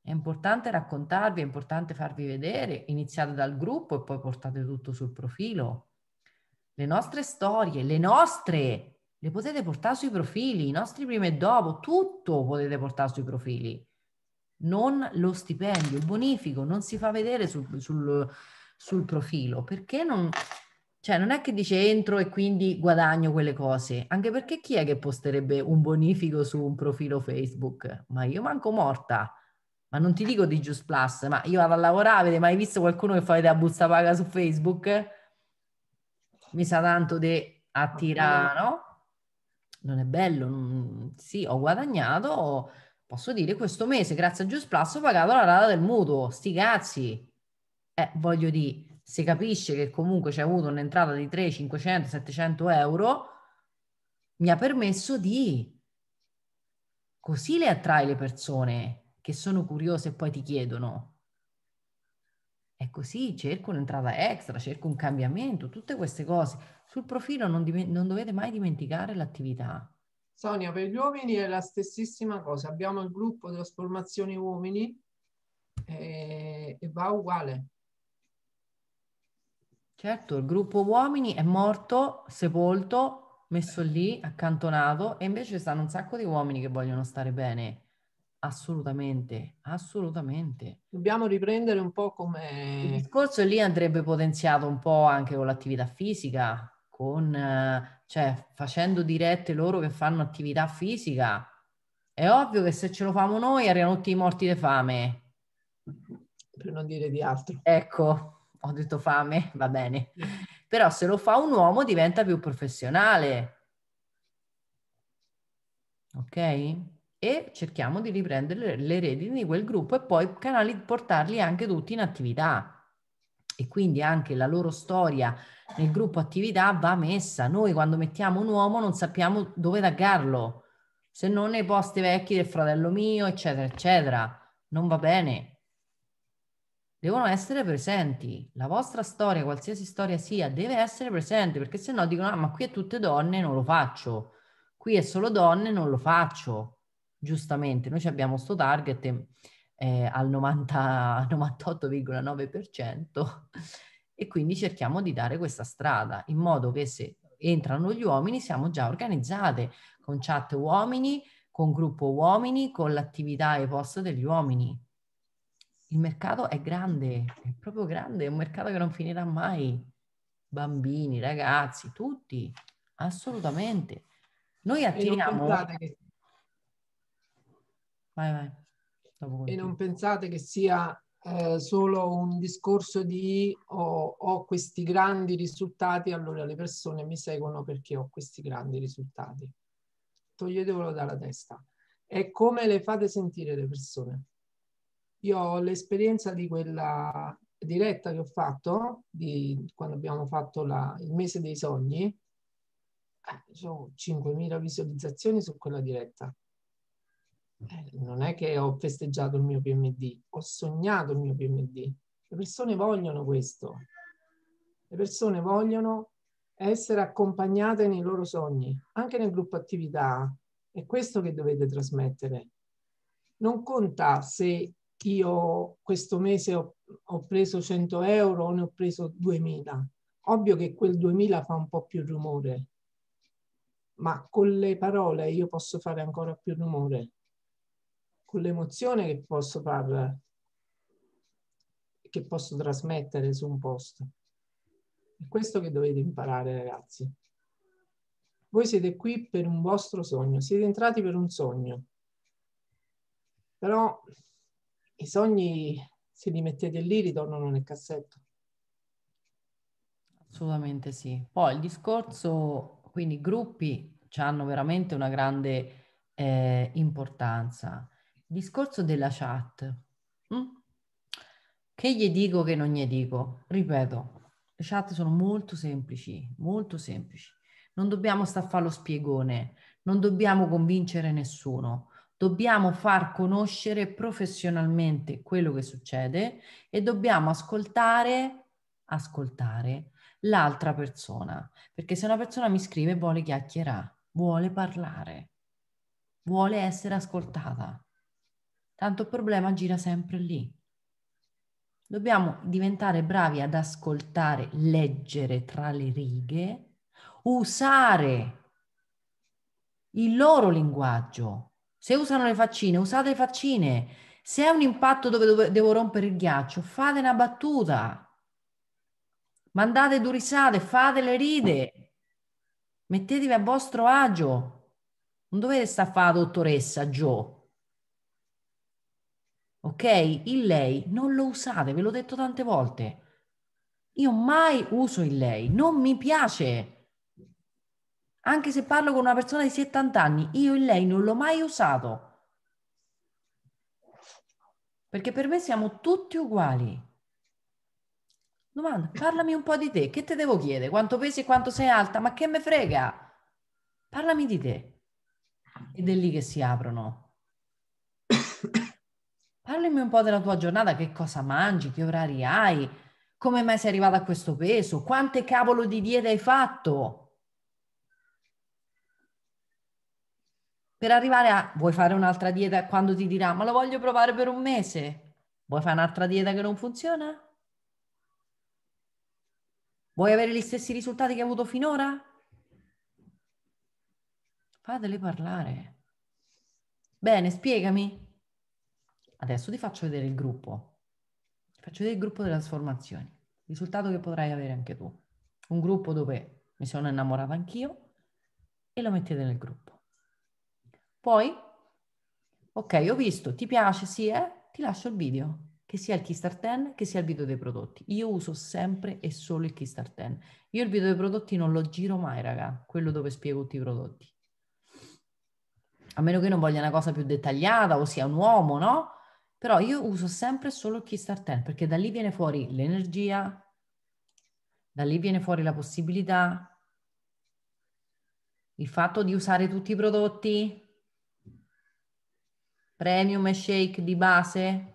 Speaker 1: È importante raccontarvi, è importante farvi vedere, iniziate dal gruppo e poi portate tutto sul profilo. Le nostre storie, le nostre le potete portare sui profili, i nostri prima e dopo, tutto potete portare sui profili. Non lo stipendio, il bonifico non si fa vedere sul, sul, sul profilo perché non, cioè non è che dice entro e quindi guadagno quelle cose, anche perché chi è che posterebbe un bonifico su un profilo Facebook? Ma io manco morta, ma non ti dico di Just Plus, ma io vado a lavorare, avete mai visto qualcuno che fa vedere a busta paga su Facebook? Mi sa tanto di attirare, no? non è bello, non... sì, ho guadagnato, posso dire, questo mese, grazie a Just Plus, ho pagato la rata del mutuo, sti cazzi. Eh, voglio dire, si capisce che comunque c'è avuto un'entrata di 3, 500, 700 euro, mi ha permesso di... Così le attrai le persone che sono curiose e poi ti chiedono è così, cerco un'entrata extra, cerco un cambiamento, tutte queste cose. Sul profilo non, non dovete mai dimenticare l'attività.
Speaker 2: Sonia, per gli uomini è la stessissima cosa. Abbiamo il gruppo Trasformazioni Uomini e, eh, e va uguale.
Speaker 1: Certo, il gruppo uomini è morto, sepolto, messo lì, accantonato, e invece stanno un sacco di uomini che vogliono stare bene Assolutamente,
Speaker 2: assolutamente. Dobbiamo riprendere un po' come... Il
Speaker 1: discorso lì andrebbe potenziato un po' anche con l'attività fisica, con, eh, cioè, facendo dirette loro che fanno attività fisica. È ovvio che se ce lo famo noi arrivano tutti i morti di fame. Per non dire di altro. Ecco, (laughs) ho detto fame, va bene. Però se lo fa un uomo diventa più professionale. Ok? e cerchiamo di riprendere le redini di quel gruppo e poi canali, portarli anche tutti in attività. E quindi anche la loro storia nel gruppo attività va messa. Noi quando mettiamo un uomo non sappiamo dove taggarlo, se non nei posti vecchi del fratello mio, eccetera, eccetera. Non va bene. Devono essere presenti. La vostra storia, qualsiasi storia sia, deve essere presente perché se no dicono, ah, ma qui è tutte donne, non lo faccio. Qui è solo donne, non lo faccio giustamente noi abbiamo questo target e, eh, al 90, 98,9% (laughs) e quindi cerchiamo di dare questa strada in modo che se entrano gli uomini siamo già organizzate con chat uomini, con gruppo uomini, con l'attività e post degli uomini. Il mercato è grande, è proprio grande, è un mercato che non finirà mai. Bambini, ragazzi, tutti,
Speaker 2: assolutamente. Noi attiriamo... E non Vai, vai. e non pensate che sia eh, solo un discorso di ho, oh, ho questi grandi risultati, allora le persone mi seguono perché ho questi grandi risultati. Toglietevelo dalla testa. È come le fate sentire le persone. Io ho l'esperienza di quella diretta che ho fatto, di, quando abbiamo fatto la, il mese dei sogni, eh, ho 5.000 visualizzazioni su quella diretta. Eh, non è che ho festeggiato il mio PMD, ho sognato il mio PMD. Le persone vogliono questo. Le persone vogliono essere accompagnate nei loro sogni, anche nel gruppo attività. È questo che dovete trasmettere. Non conta se io questo mese ho, ho preso 100 euro o ne ho preso 2000. Ovvio che quel 2000 fa un po' più rumore, ma con le parole io posso fare ancora più rumore con l'emozione che posso far, che posso trasmettere su un post. È questo che dovete imparare, ragazzi. Voi siete qui per un vostro sogno, siete entrati per un sogno. Però i sogni, se li mettete lì, ritornano nel cassetto. Assolutamente sì. Poi il discorso, quindi
Speaker 1: i gruppi hanno veramente una grande eh, importanza. Discorso della chat. Mm? Che gli dico che non gli dico? Ripeto, le chat sono molto semplici, molto semplici. Non dobbiamo staffare lo spiegone, non dobbiamo convincere nessuno. Dobbiamo far conoscere professionalmente quello che succede e dobbiamo ascoltare, ascoltare l'altra persona. Perché se una persona mi scrive vuole chiacchierare, vuole parlare, vuole essere ascoltata tanto il problema gira sempre lì. Dobbiamo diventare bravi ad ascoltare, leggere tra le righe, usare il loro linguaggio. Se usano le faccine, usate le faccine. Se è un impatto dove, devo rompere il ghiaccio, fate una battuta. Mandate due risate, fate le ride. Mettetevi a vostro agio. Non dovete sta a fare la dottoressa, Joe ok? Il lei non lo usate, ve l'ho detto tante volte. Io mai uso il lei, non mi piace. Anche se parlo con una persona di 70 anni, io il lei non l'ho mai usato. Perché per me siamo tutti uguali. Domanda, parlami un po' di te, che te devo chiedere? Quanto pesi e quanto sei alta? Ma che me frega? Parlami di te. Ed è lì che si aprono Parlami un po' della tua giornata, che cosa mangi, che orari hai, come mai sei arrivata a questo peso, quante cavolo di diete hai fatto. Per arrivare a, vuoi fare un'altra dieta quando ti dirà, ma lo voglio provare per un mese? Vuoi fare un'altra dieta che non funziona? Vuoi avere gli stessi risultati che hai avuto finora? Fatele parlare. Bene, spiegami. Adesso ti faccio vedere il gruppo. Ti faccio vedere il gruppo delle trasformazioni. Risultato che potrai avere anche tu. Un gruppo dove mi sono innamorata anch'io e lo mettete nel gruppo. Poi, ok, ho visto, ti piace, sì, eh? Ti lascio il video, che sia il Keystar 10, che sia il video dei prodotti. Io uso sempre e solo il Keystar 10. Io il video dei prodotti non lo giro mai, raga, quello dove spiego tutti i prodotti. A meno che non voglia una cosa più dettagliata, o sia un uomo, no? Però io uso sempre solo il Keystart 10 perché da lì viene fuori l'energia, da lì viene fuori la possibilità, il fatto di usare tutti i prodotti, premium e shake di base.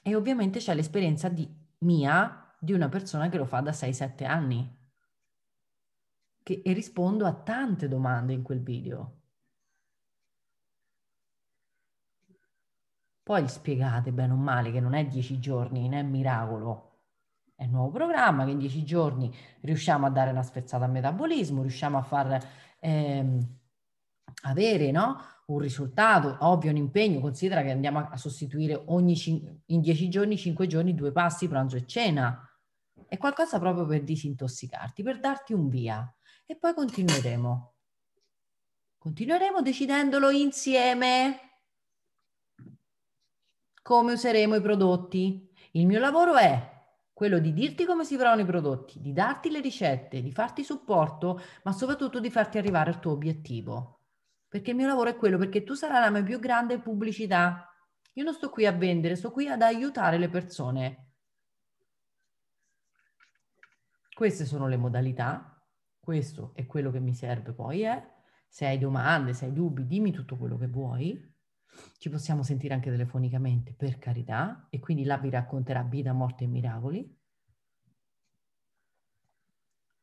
Speaker 1: E ovviamente c'è l'esperienza di, mia di una persona che lo fa da 6-7 anni. Che, e rispondo a tante domande in quel video Poi gli spiegate bene o male che non è dieci giorni, non è miracolo, è un nuovo programma che in dieci giorni riusciamo a dare una spezzata al metabolismo, riusciamo a far ehm, avere no? un risultato, ovvio un impegno, considera che andiamo a sostituire ogni cin- in dieci giorni, cinque giorni, due pasti, pranzo e cena. È qualcosa proprio per disintossicarti, per darti un via. E poi continueremo. Continueremo decidendolo insieme come useremo i prodotti. Il mio lavoro è quello di dirti come si faranno i prodotti, di darti le ricette, di farti supporto, ma soprattutto di farti arrivare al tuo obiettivo. Perché il mio lavoro è quello, perché tu sarai la mia più grande pubblicità. Io non sto qui a vendere, sto qui ad aiutare le persone. Queste sono le modalità, questo è quello che mi serve poi, eh. se hai domande, se hai dubbi, dimmi tutto quello che vuoi. Ci possiamo sentire anche telefonicamente, per carità, e quindi là vi racconterà vita, morte e miracoli.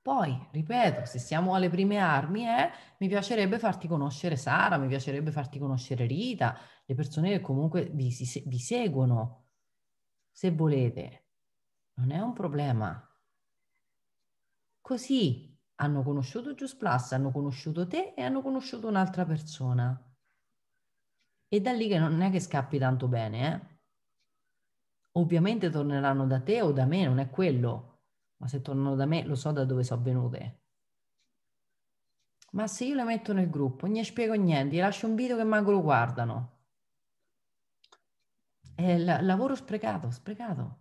Speaker 1: Poi, ripeto, se siamo alle prime armi, eh, mi piacerebbe farti conoscere Sara, mi piacerebbe farti conoscere Rita, le persone che comunque vi, si, vi seguono, se volete. Non è un problema. Così hanno conosciuto Just Plus, hanno conosciuto te e hanno conosciuto un'altra persona. E da lì che non è che scappi tanto bene, eh? Ovviamente torneranno da te o da me, non è quello. Ma se tornano da me lo so da dove sono venute. Ma se io le metto nel gruppo, non gli spiego niente, gli lascio un video che manco lo guardano. È il lavoro sprecato, sprecato.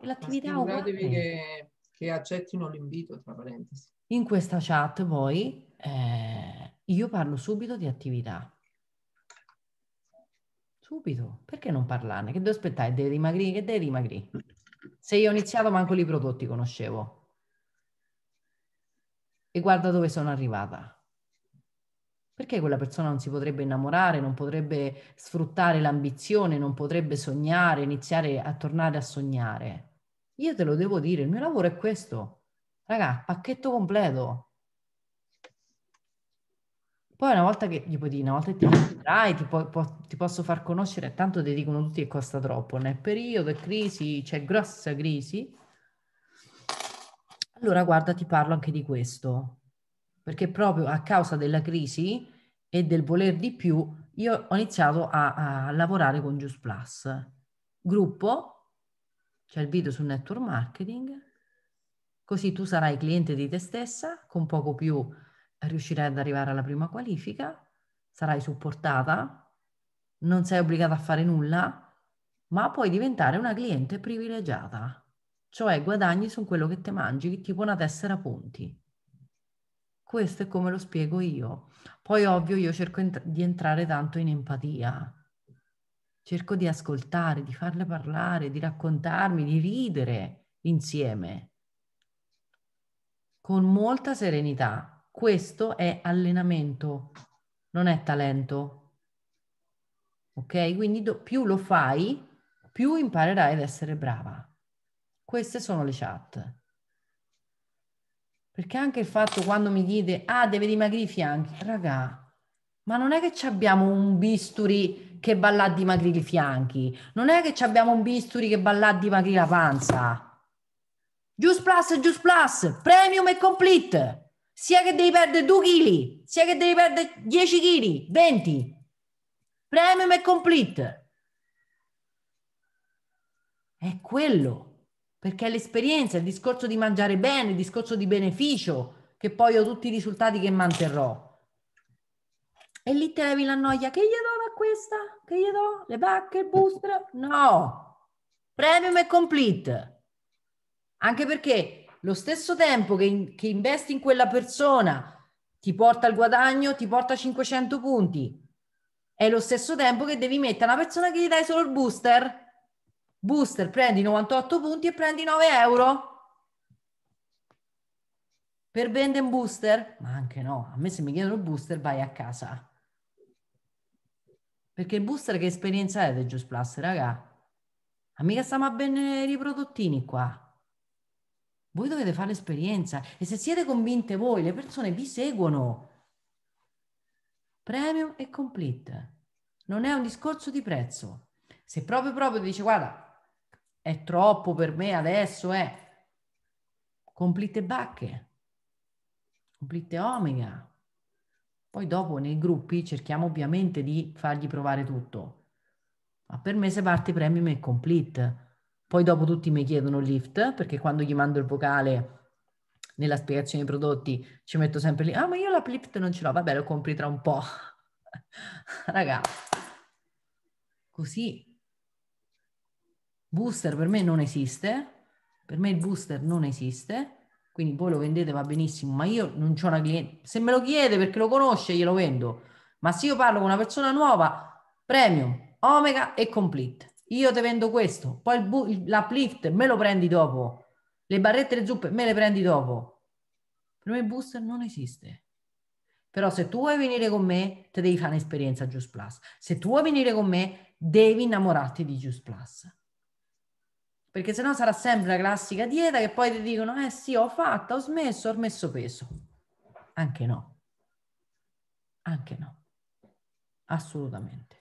Speaker 2: E l'attività Assicuratevi che, che accettino l'invito, tra parentesi.
Speaker 1: In questa chat poi eh, io parlo subito di attività Subito, perché non parlarne? Che devo aspettare? Devi dimagrire? Che devi dimagrire? Mm. Se io ho iniziato manco i prodotti conoscevo. E guarda dove sono arrivata. Perché quella persona non si potrebbe innamorare, non potrebbe sfruttare l'ambizione, non potrebbe sognare, iniziare a tornare a sognare? Io te lo devo dire, il mio lavoro è questo. Raga, pacchetto completo. Poi una volta che, tipo una volta ti liberai, ti, ti, posso far conoscere, tanto ti dicono tutti che costa troppo. Nel periodo è crisi, c'è grossa crisi. Allora guarda, ti parlo anche di questo, perché proprio a causa della crisi e del voler di più, io ho iniziato a, a lavorare con Juice Plus. Gruppo, c'è il video sul network marketing, così tu sarai cliente di te stessa con poco più riuscirai ad arrivare alla prima qualifica, sarai supportata, non sei obbligata a fare nulla, ma puoi diventare una cliente privilegiata, cioè guadagni su quello che ti mangi, tipo una tessera punti. Questo è come lo spiego io. Poi ovvio io cerco ent- di entrare tanto in empatia, cerco di ascoltare, di farle parlare, di raccontarmi, di ridere insieme, con molta serenità, questo è allenamento, non è talento. Ok? Quindi do, più lo fai, più imparerai ad essere brava. Queste sono le chat. Perché anche il fatto quando mi dite, ah, deve dimagrire i fianchi, raga, ma non è che abbiamo un bisturi che balla a dimagrire i fianchi, non è che abbiamo un bisturi che balla a dimagrire la panza. Juice Plus, Juice Plus, Premium e Complete sia che devi perdere 2 kg, sia che devi perdere 10 kg, 20. Premium e complete. È quello. Perché è l'esperienza, il discorso di mangiare bene, il discorso di beneficio, che poi ho tutti i risultati che manterrò. E lì te levi la noia, che gli do da questa? Che gli do? Le bacche, il booster? No! Premium e complete. Anche perché lo stesso tempo che, in, che investi in quella persona ti porta al guadagno, ti porta 500 punti. È lo stesso tempo che devi mettere una persona che gli dai solo il booster. Booster, prendi 98 punti e prendi 9 euro. Per Benden booster? Ma anche no, a me se mi chiedono il booster vai a casa. Perché il booster che esperienza è del Just Plus, raga? Amica stiamo a bene riprodottini qua. Voi dovete fare l'esperienza e se siete convinte voi, le persone vi seguono. Premium e complete. Non è un discorso di prezzo. Se proprio proprio dice guarda, è troppo per me adesso, è eh. complete bacche, complete omega. Poi dopo nei gruppi cerchiamo ovviamente di fargli provare tutto. Ma per me se parti premium e complete poi dopo tutti mi chiedono lift, perché quando gli mando il vocale nella spiegazione dei prodotti ci metto sempre lì, ah ma io la lift non ce l'ho, vabbè lo compri tra un po'. (laughs) Raga, così. Booster per me non esiste, per me il booster non esiste, quindi voi lo vendete va benissimo, ma io non ho una cliente, se me lo chiede perché lo conosce glielo vendo, ma se io parlo con una persona nuova, premium, omega e complete io te vendo questo, poi il bu- l'uplift me lo prendi dopo, le barrette e le zuppe me le prendi dopo. Per me il booster non esiste. Però se tu vuoi venire con me, te devi fare un'esperienza Juice Plus. Se tu vuoi venire con me, devi innamorarti di Juice Plus. Perché sennò sarà sempre la classica dieta che poi ti dicono, eh sì, ho fatta, ho smesso, ho messo peso. Anche no. Anche no. Assolutamente.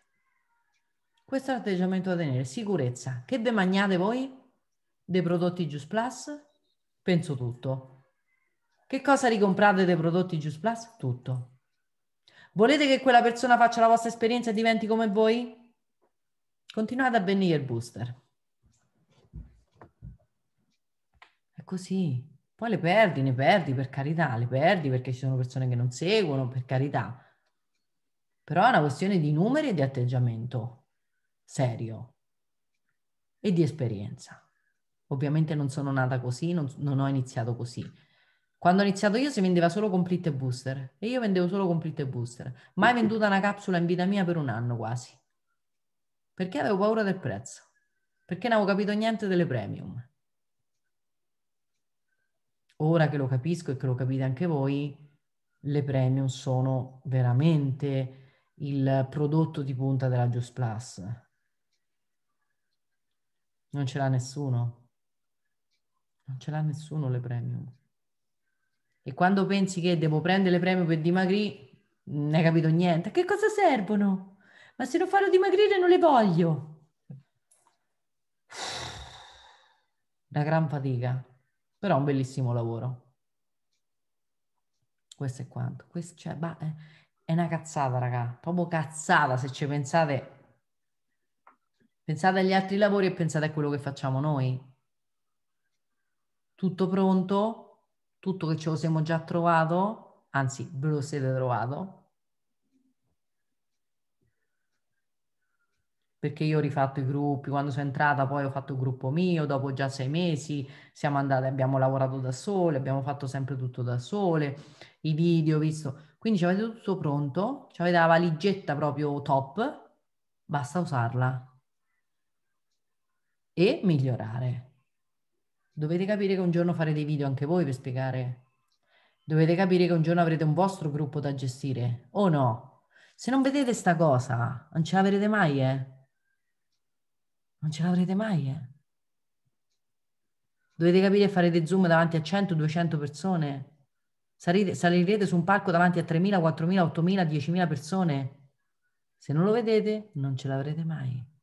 Speaker 1: Questo è l'atteggiamento da tenere. Sicurezza. Che demagnate voi dei prodotti Juice Plus? Penso tutto. Che cosa ricomprate dei prodotti Juice Plus? Tutto. Volete che quella persona faccia la vostra esperienza e diventi come voi? Continuate a benire il booster. È così. Poi le perdi, ne perdi per carità, le perdi perché ci sono persone che non seguono, per carità. Però è una questione di numeri e di atteggiamento serio e di esperienza. Ovviamente non sono nata così, non, non ho iniziato così. Quando ho iniziato io si vendeva solo complete e booster e io vendevo solo complete e booster. Mai venduta una capsula in vita mia per un anno quasi. Perché avevo paura del prezzo? Perché non avevo capito niente delle premium. Ora che lo capisco e che lo capite anche voi, le premium sono veramente il prodotto di punta della Just Plus non ce l'ha nessuno. Non ce l'ha nessuno le premium. E quando pensi che devo prendere le premium per dimagri, non hai capito niente. che cosa servono? Ma se non farò dimagrire non le voglio. Una gran fatica, però un bellissimo lavoro. Questo è quanto. Questo, cioè, bah, eh, è una cazzata, raga. Proprio cazzata se ci pensate Pensate agli altri lavori e pensate a quello che facciamo noi. Tutto pronto, tutto che ce lo siamo già trovato, anzi ve lo siete trovato. Perché io ho rifatto i gruppi, quando sono entrata poi ho fatto il gruppo mio, dopo già sei mesi siamo andate, abbiamo lavorato da sole, abbiamo fatto sempre tutto da sole, i video, visto. Quindi avete tutto pronto, avete la valigetta proprio top, basta usarla e migliorare. Dovete capire che un giorno fare dei video anche voi per spiegare. Dovete capire che un giorno avrete un vostro gruppo da gestire o no. Se non vedete sta cosa, non ce l'avrete mai, eh? Non ce l'avrete mai, eh? Dovete capire che farete zoom davanti a 100-200 persone. Sarete, salirete su un palco davanti a 3.000, 4.000, 8.000, 10.000 persone. Se non lo vedete, non ce l'avrete mai.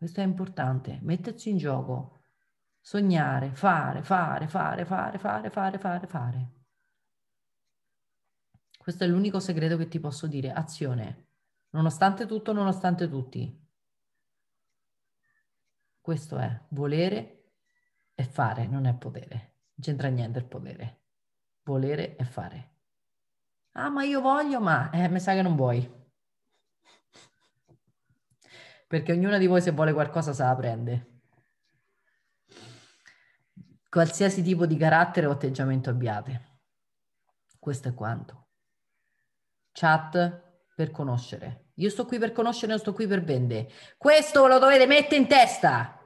Speaker 1: Questo è importante, metterci in gioco, sognare, fare, fare, fare, fare, fare, fare, fare, fare. Questo è l'unico segreto che ti posso dire, azione, nonostante tutto, nonostante tutti. Questo è volere e fare, non è potere, non c'entra niente il potere. Volere e fare. Ah, ma io voglio, ma eh, mi sa che non vuoi perché ognuna di voi se vuole qualcosa se la prende. Qualsiasi tipo di carattere o atteggiamento abbiate. Questo è quanto. Chat per conoscere. Io sto qui per conoscere, non sto qui per vendere. Questo lo dovete mettere in testa.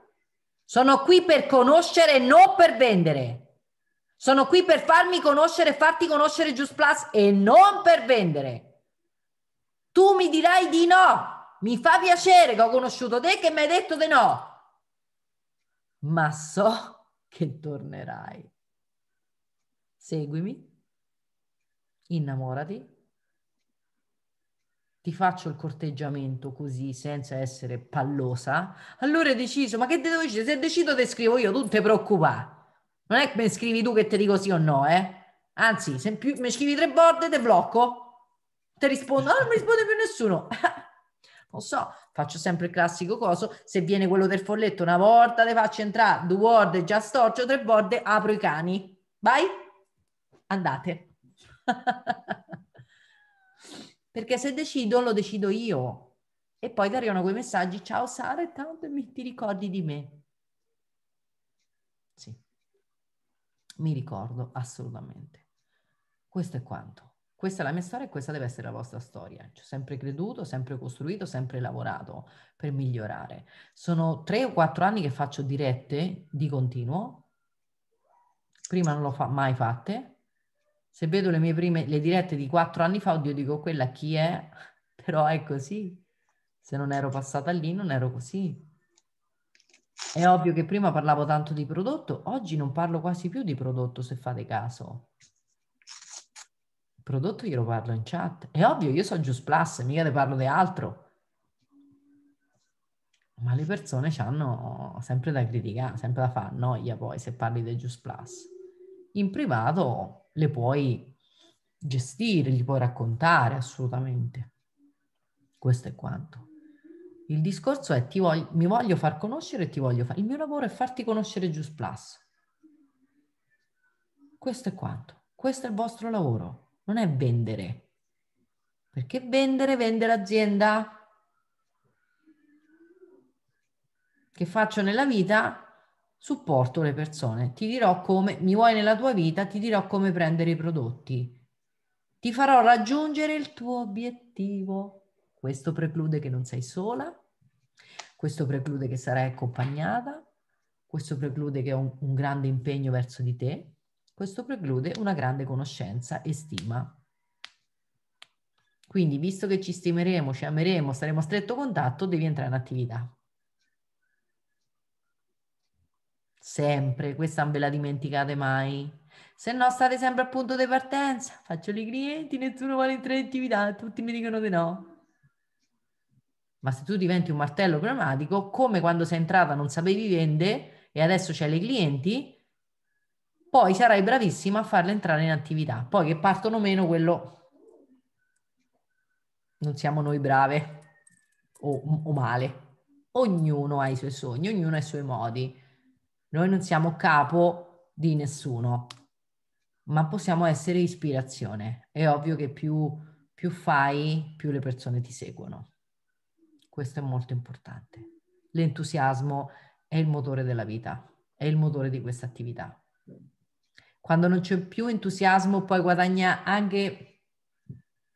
Speaker 1: Sono qui per conoscere, non per vendere. Sono qui per farmi conoscere, farti conoscere Just Plus e non per vendere. Tu mi dirai di no mi fa piacere che ho conosciuto te che mi hai detto di no, ma so che tornerai. Seguimi, innamorati, ti faccio il corteggiamento così senza essere pallosa. Allora hai deciso, ma che devo dire? Se decido te scrivo io, tu non ti preoccupare. Non è che mi scrivi tu che ti dico sì o no, eh? Anzi, se mi scrivi tre volte te blocco. Te rispondo, no, ah, non mi risponde più nessuno. (laughs) Lo so, faccio sempre il classico coso, se viene quello del folletto una volta le faccio entrare due volte, già storcio tre volte, apro i cani, vai, andate. (laughs) Perché se decido, lo decido io. E poi ti arrivano quei messaggi, ciao Sara, e tanto mi, ti ricordi di me. Sì, mi ricordo assolutamente. Questo è quanto questa è la mia storia e questa deve essere la vostra storia. Ci ho sempre creduto, sempre costruito, sempre lavorato per migliorare. Sono tre o quattro anni che faccio dirette di continuo, prima non l'ho fa- mai fatte. Se vedo le mie prime, le dirette di quattro anni fa, oddio dico quella chi è, (laughs) però è così. Se non ero passata lì non ero così. È ovvio che prima parlavo tanto di prodotto, oggi non parlo quasi più di prodotto se fate caso prodotto glielo parlo in chat. È ovvio, io so Juice Plus, mica ne parlo di altro. Ma le persone ci hanno sempre da criticare, sempre da fare noia poi se parli di Juice Plus. In privato le puoi gestire, gli puoi raccontare assolutamente. Questo è quanto. Il discorso è ti voglio, mi voglio far conoscere e ti voglio fare. Il mio lavoro è farti conoscere Juice Plus. Questo è quanto. Questo è il vostro lavoro non è vendere. Perché vendere vende l'azienda. Che faccio nella vita? Supporto le persone, ti dirò come mi vuoi nella tua vita, ti dirò come prendere i prodotti. Ti farò raggiungere il tuo obiettivo. Questo preclude che non sei sola, questo preclude che sarai accompagnata, questo preclude che ho un, un grande impegno verso di te, questo preclude una grande conoscenza e stima. Quindi, visto che ci stimeremo, ci ameremo, saremo a stretto contatto, devi entrare in attività. Sempre, questa non ve la dimenticate mai. Se no, state sempre al punto di partenza. Faccio i clienti, nessuno vuole entrare in attività, tutti mi dicono di no. Ma se tu diventi un martello cromatico, come quando sei entrata non sapevi vendere e adesso c'hai le clienti, poi sarai bravissima a farle entrare in attività. Poi che partono meno, quello non siamo noi brave o, o male. Ognuno ha i suoi sogni, ognuno ha i suoi modi. Noi non siamo capo di nessuno, ma possiamo essere ispirazione. È ovvio che più, più fai, più le persone ti seguono. Questo è molto importante. L'entusiasmo è il motore della vita, è il motore di questa attività quando non c'è più entusiasmo poi guadagna anche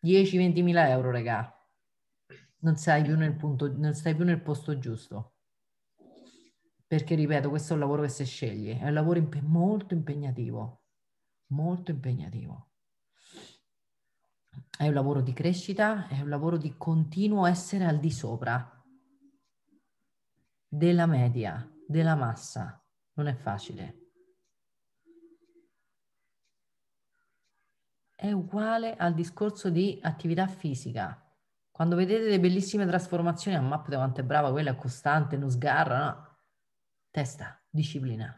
Speaker 1: 10-20 mila euro, regà. Non stai, più nel punto, non stai più nel posto giusto. Perché, ripeto, questo è un lavoro che si sceglie, è un lavoro impe- molto impegnativo, molto impegnativo. È un lavoro di crescita, è un lavoro di continuo essere al di sopra della media, della massa. Non è facile. è uguale al discorso di attività fisica. Quando vedete le bellissime trasformazioni, a mappa di quanto è brava quella, è costante, non sgarra, no? Testa, disciplina.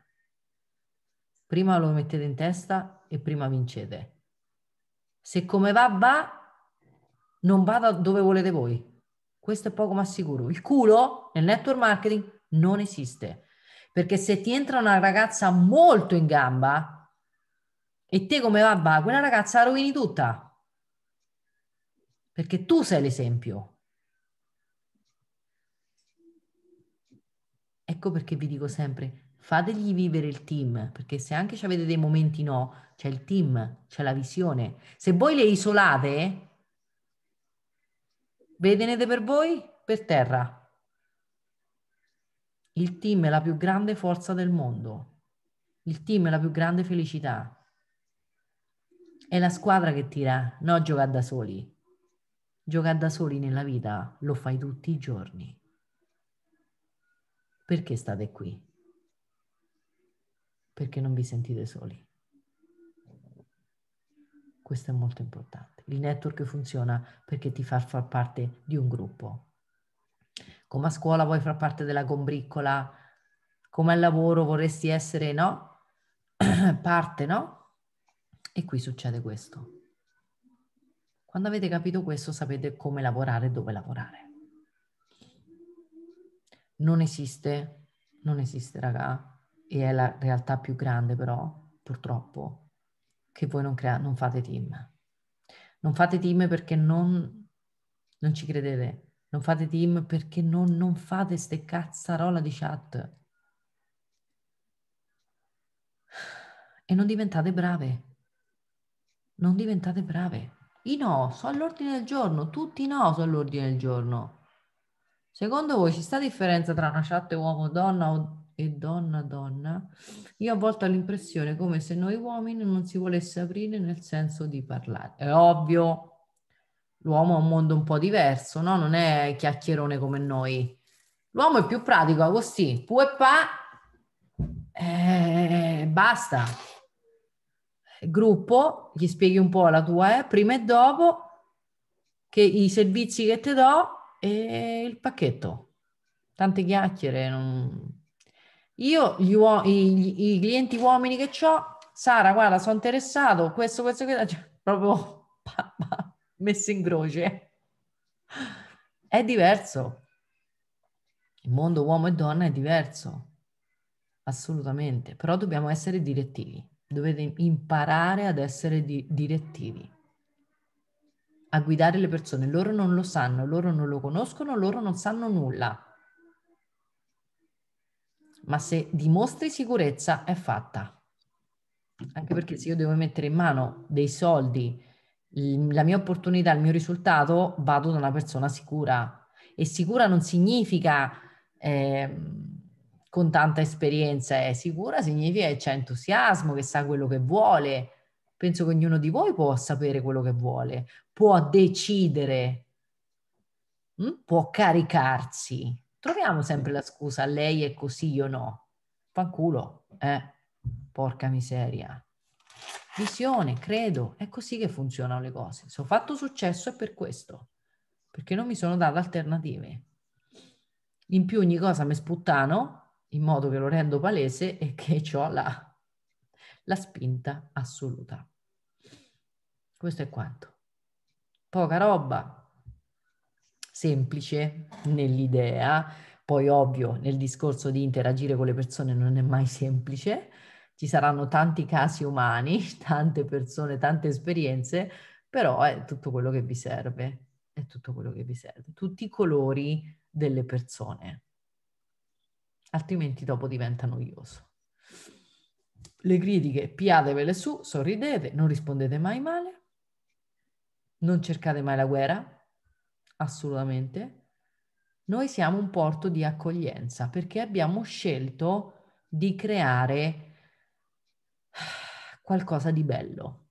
Speaker 1: Prima lo mettete in testa e prima vincete. Se come va, va, non vada dove volete voi. Questo è poco ma sicuro. Il culo nel network marketing non esiste. Perché se ti entra una ragazza molto in gamba, e te come va? Va, quella ragazza la rovini tutta. Perché tu sei l'esempio. Ecco perché vi dico sempre, fategli vivere il team, perché se anche ci avete dei momenti no, c'è il team, c'è la visione. Se voi le isolate, ve tenete per voi, per terra. Il team è la più grande forza del mondo. Il team è la più grande felicità. È la squadra che tira, no gioca da soli. Gioca da soli nella vita lo fai tutti i giorni. Perché state qui? Perché non vi sentite soli. Questo è molto importante. Il network funziona perché ti fa far parte di un gruppo. Come a scuola vuoi far parte della combriccola, come al lavoro vorresti essere, no? (clears throat) parte, no? E qui succede questo. Quando avete capito questo sapete come lavorare e dove lavorare. Non esiste, non esiste raga, e è la realtà più grande però, purtroppo, che voi non, crea- non fate team. Non fate team perché non, non ci credete, non fate team perché non, non fate ste cazzarola di chat. E non diventate brave non diventate brave. I no sono all'ordine del giorno, tutti i no sono all'ordine del giorno. Secondo voi ci sta differenza tra una chat uomo-donna e donna-donna? Io a volte ho l'impressione come se noi uomini non si volesse aprire nel senso di parlare. È ovvio, l'uomo ha un mondo un po' diverso, no? Non è chiacchierone come noi. L'uomo è più pratico, così, pu e pa, eh, basta gruppo, gli spieghi un po' la tua, eh, prima e dopo, che i servizi che ti do e il pacchetto. Tante chiacchiere. Non... Io, uo- i, i, clienti uomini che ho, Sara, guarda, sono interessato, questo, questo, questo, cioè, proprio (laughs) messo in croce. È diverso. Il mondo uomo e donna è diverso, assolutamente, però dobbiamo essere direttivi dovete imparare ad essere di- direttivi, a guidare le persone. Loro non lo sanno, loro non lo conoscono, loro non sanno nulla. Ma se dimostri sicurezza è fatta. Anche perché se io devo mettere in mano dei soldi, la mia opportunità, il mio risultato, vado da una persona sicura. E sicura non significa... Eh, con tanta esperienza è sicura significa che c'è entusiasmo, che sa quello che vuole. Penso che ognuno di voi può sapere quello che vuole, può decidere, mm? può caricarsi. Troviamo sempre la scusa, lei è così, io no. Fanculo, eh, porca miseria. Visione, credo, è così che funzionano le cose. Se ho fatto successo è per questo, perché non mi sono data alternative in più ogni cosa mi sputtano in modo che lo rendo palese e che (laughs) ho la, la spinta assoluta. Questo è quanto. Poca roba, semplice nell'idea, poi ovvio nel discorso di interagire con le persone non è mai semplice, ci saranno tanti casi umani, (laughs) tante persone, tante esperienze, però è tutto quello che vi serve, è tutto quello che vi serve, tutti i colori delle persone altrimenti dopo diventa noioso. Le critiche piatevele su, sorridete, non rispondete mai male, non cercate mai la guerra, assolutamente. Noi siamo un porto di accoglienza perché abbiamo scelto di creare qualcosa di bello.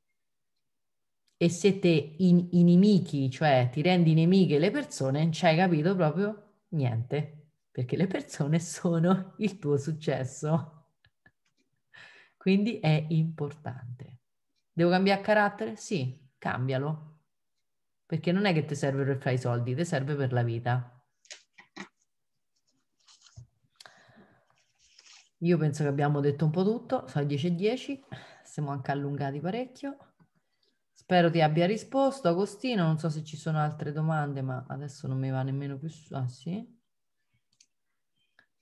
Speaker 1: E se te in, inimichi, cioè ti rendi nemiche le persone, non ci hai capito proprio niente perché le persone sono il tuo successo. Quindi è importante. Devo cambiare carattere? Sì, cambialo. Perché non è che ti serve per fare i soldi, ti serve per la vita. Io penso che abbiamo detto un po' tutto, sono 10 e 10, siamo anche allungati parecchio. Spero ti abbia risposto Agostino, non so se ci sono altre domande, ma adesso non mi va nemmeno più su. Ah sì?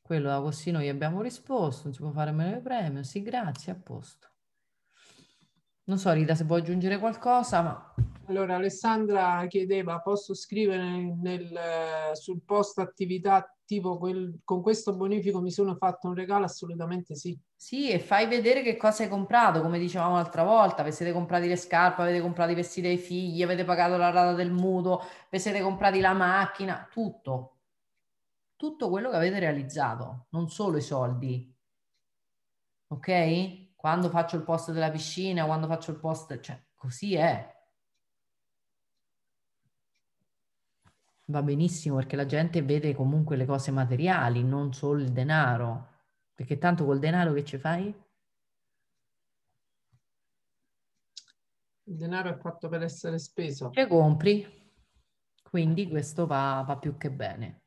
Speaker 1: Quello da così noi abbiamo risposto, non si può fare meno di premio, sì grazie, a posto. Non so Rita se vuoi aggiungere qualcosa, ma...
Speaker 2: Allora Alessandra chiedeva, posso scrivere nel, sul post attività tipo quel, con questo bonifico mi sono fatto un regalo? Assolutamente sì. Sì, e fai vedere che cosa hai comprato, come dicevamo l'altra volta,
Speaker 1: vi siete comprati le scarpe, avete comprato i vestiti ai figli, avete pagato la rata del mutuo, vi siete comprati la macchina, tutto, tutto quello che avete realizzato, non solo i soldi. Ok? Quando faccio il post della piscina, quando faccio il post, cioè così è. Va benissimo perché la gente vede comunque le cose materiali, non solo il denaro, perché tanto col denaro che ci fai?
Speaker 2: Il denaro è fatto per essere speso. Che
Speaker 1: compri, quindi questo va, va più che bene.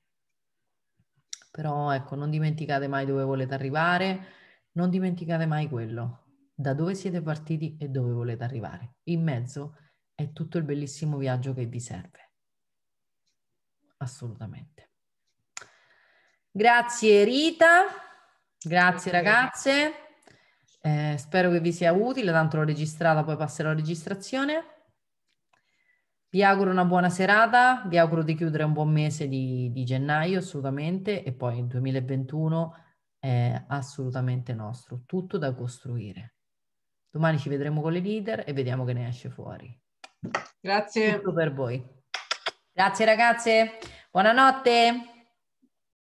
Speaker 1: Però ecco, non dimenticate mai dove volete arrivare, non dimenticate mai quello, da dove siete partiti e dove volete arrivare. In mezzo è tutto il bellissimo viaggio che vi serve. Assolutamente. Grazie Rita, grazie ragazze, eh, spero che vi sia utile, tanto l'ho registrata, poi passerò la registrazione. Vi auguro una buona serata, vi auguro di chiudere un buon mese di, di gennaio assolutamente e poi il 2021 è assolutamente nostro, tutto da costruire. Domani ci vedremo con le leader e vediamo che ne esce fuori. Grazie. Tutto per voi. Grazie ragazze, buonanotte.